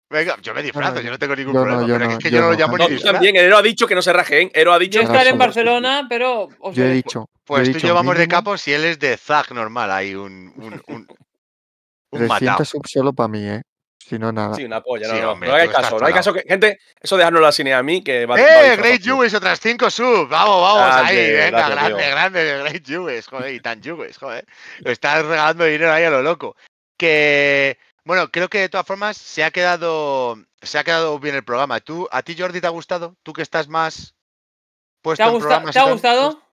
Venga, yo me disfrazo, yo no tengo ningún problema. es que yo, no lo llamo ni disfraz también, Ero ha dicho que no se rajen. Ero ha dicho yo estaré en Barcelona, pero. yo he dicho. Pues tú y yo vamos de capo si él es de Zag normal. Hay un. un, un, un sub solo para mí, ¿eh? Si no, nada. Sí, una polla, no, hay caso, no hay caso. Que, gente, eso dejárnoslo la cine a mí. Que va, ¡Eh! Great Jewes, otras 5 sub. Vamos, vamos, ahí, venga, grande, grande, Great Jewes, joder, y tan Jewes, joder. Lo estás regalando dinero ahí a lo loco. Que bueno, creo que de todas formas se ha quedado, se ha quedado bien el programa. ¿Tú, ¿A ti, Jordi, te ha gustado? ¿Tú que estás más puesto ¿Te ha, ¿te ha gustado? Pues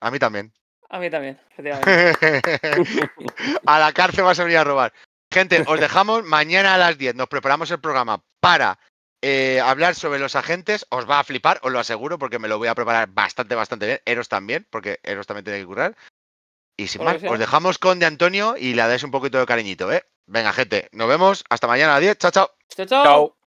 a mí también. A mí también, efectivamente. a la cárcel vas a venir a robar. Gente, os dejamos mañana a las 10. Nos preparamos el programa para eh, hablar sobre los agentes. Os va a flipar, os lo aseguro, porque me lo voy a preparar bastante, bastante bien. Eros también, porque Eros también tiene que currar. Y sin más, os dejamos con De Antonio y le dais un poquito de cariñito, ¿eh? Venga, gente, nos vemos. Hasta mañana a 10. Chao, chao. Chao, chao. chao.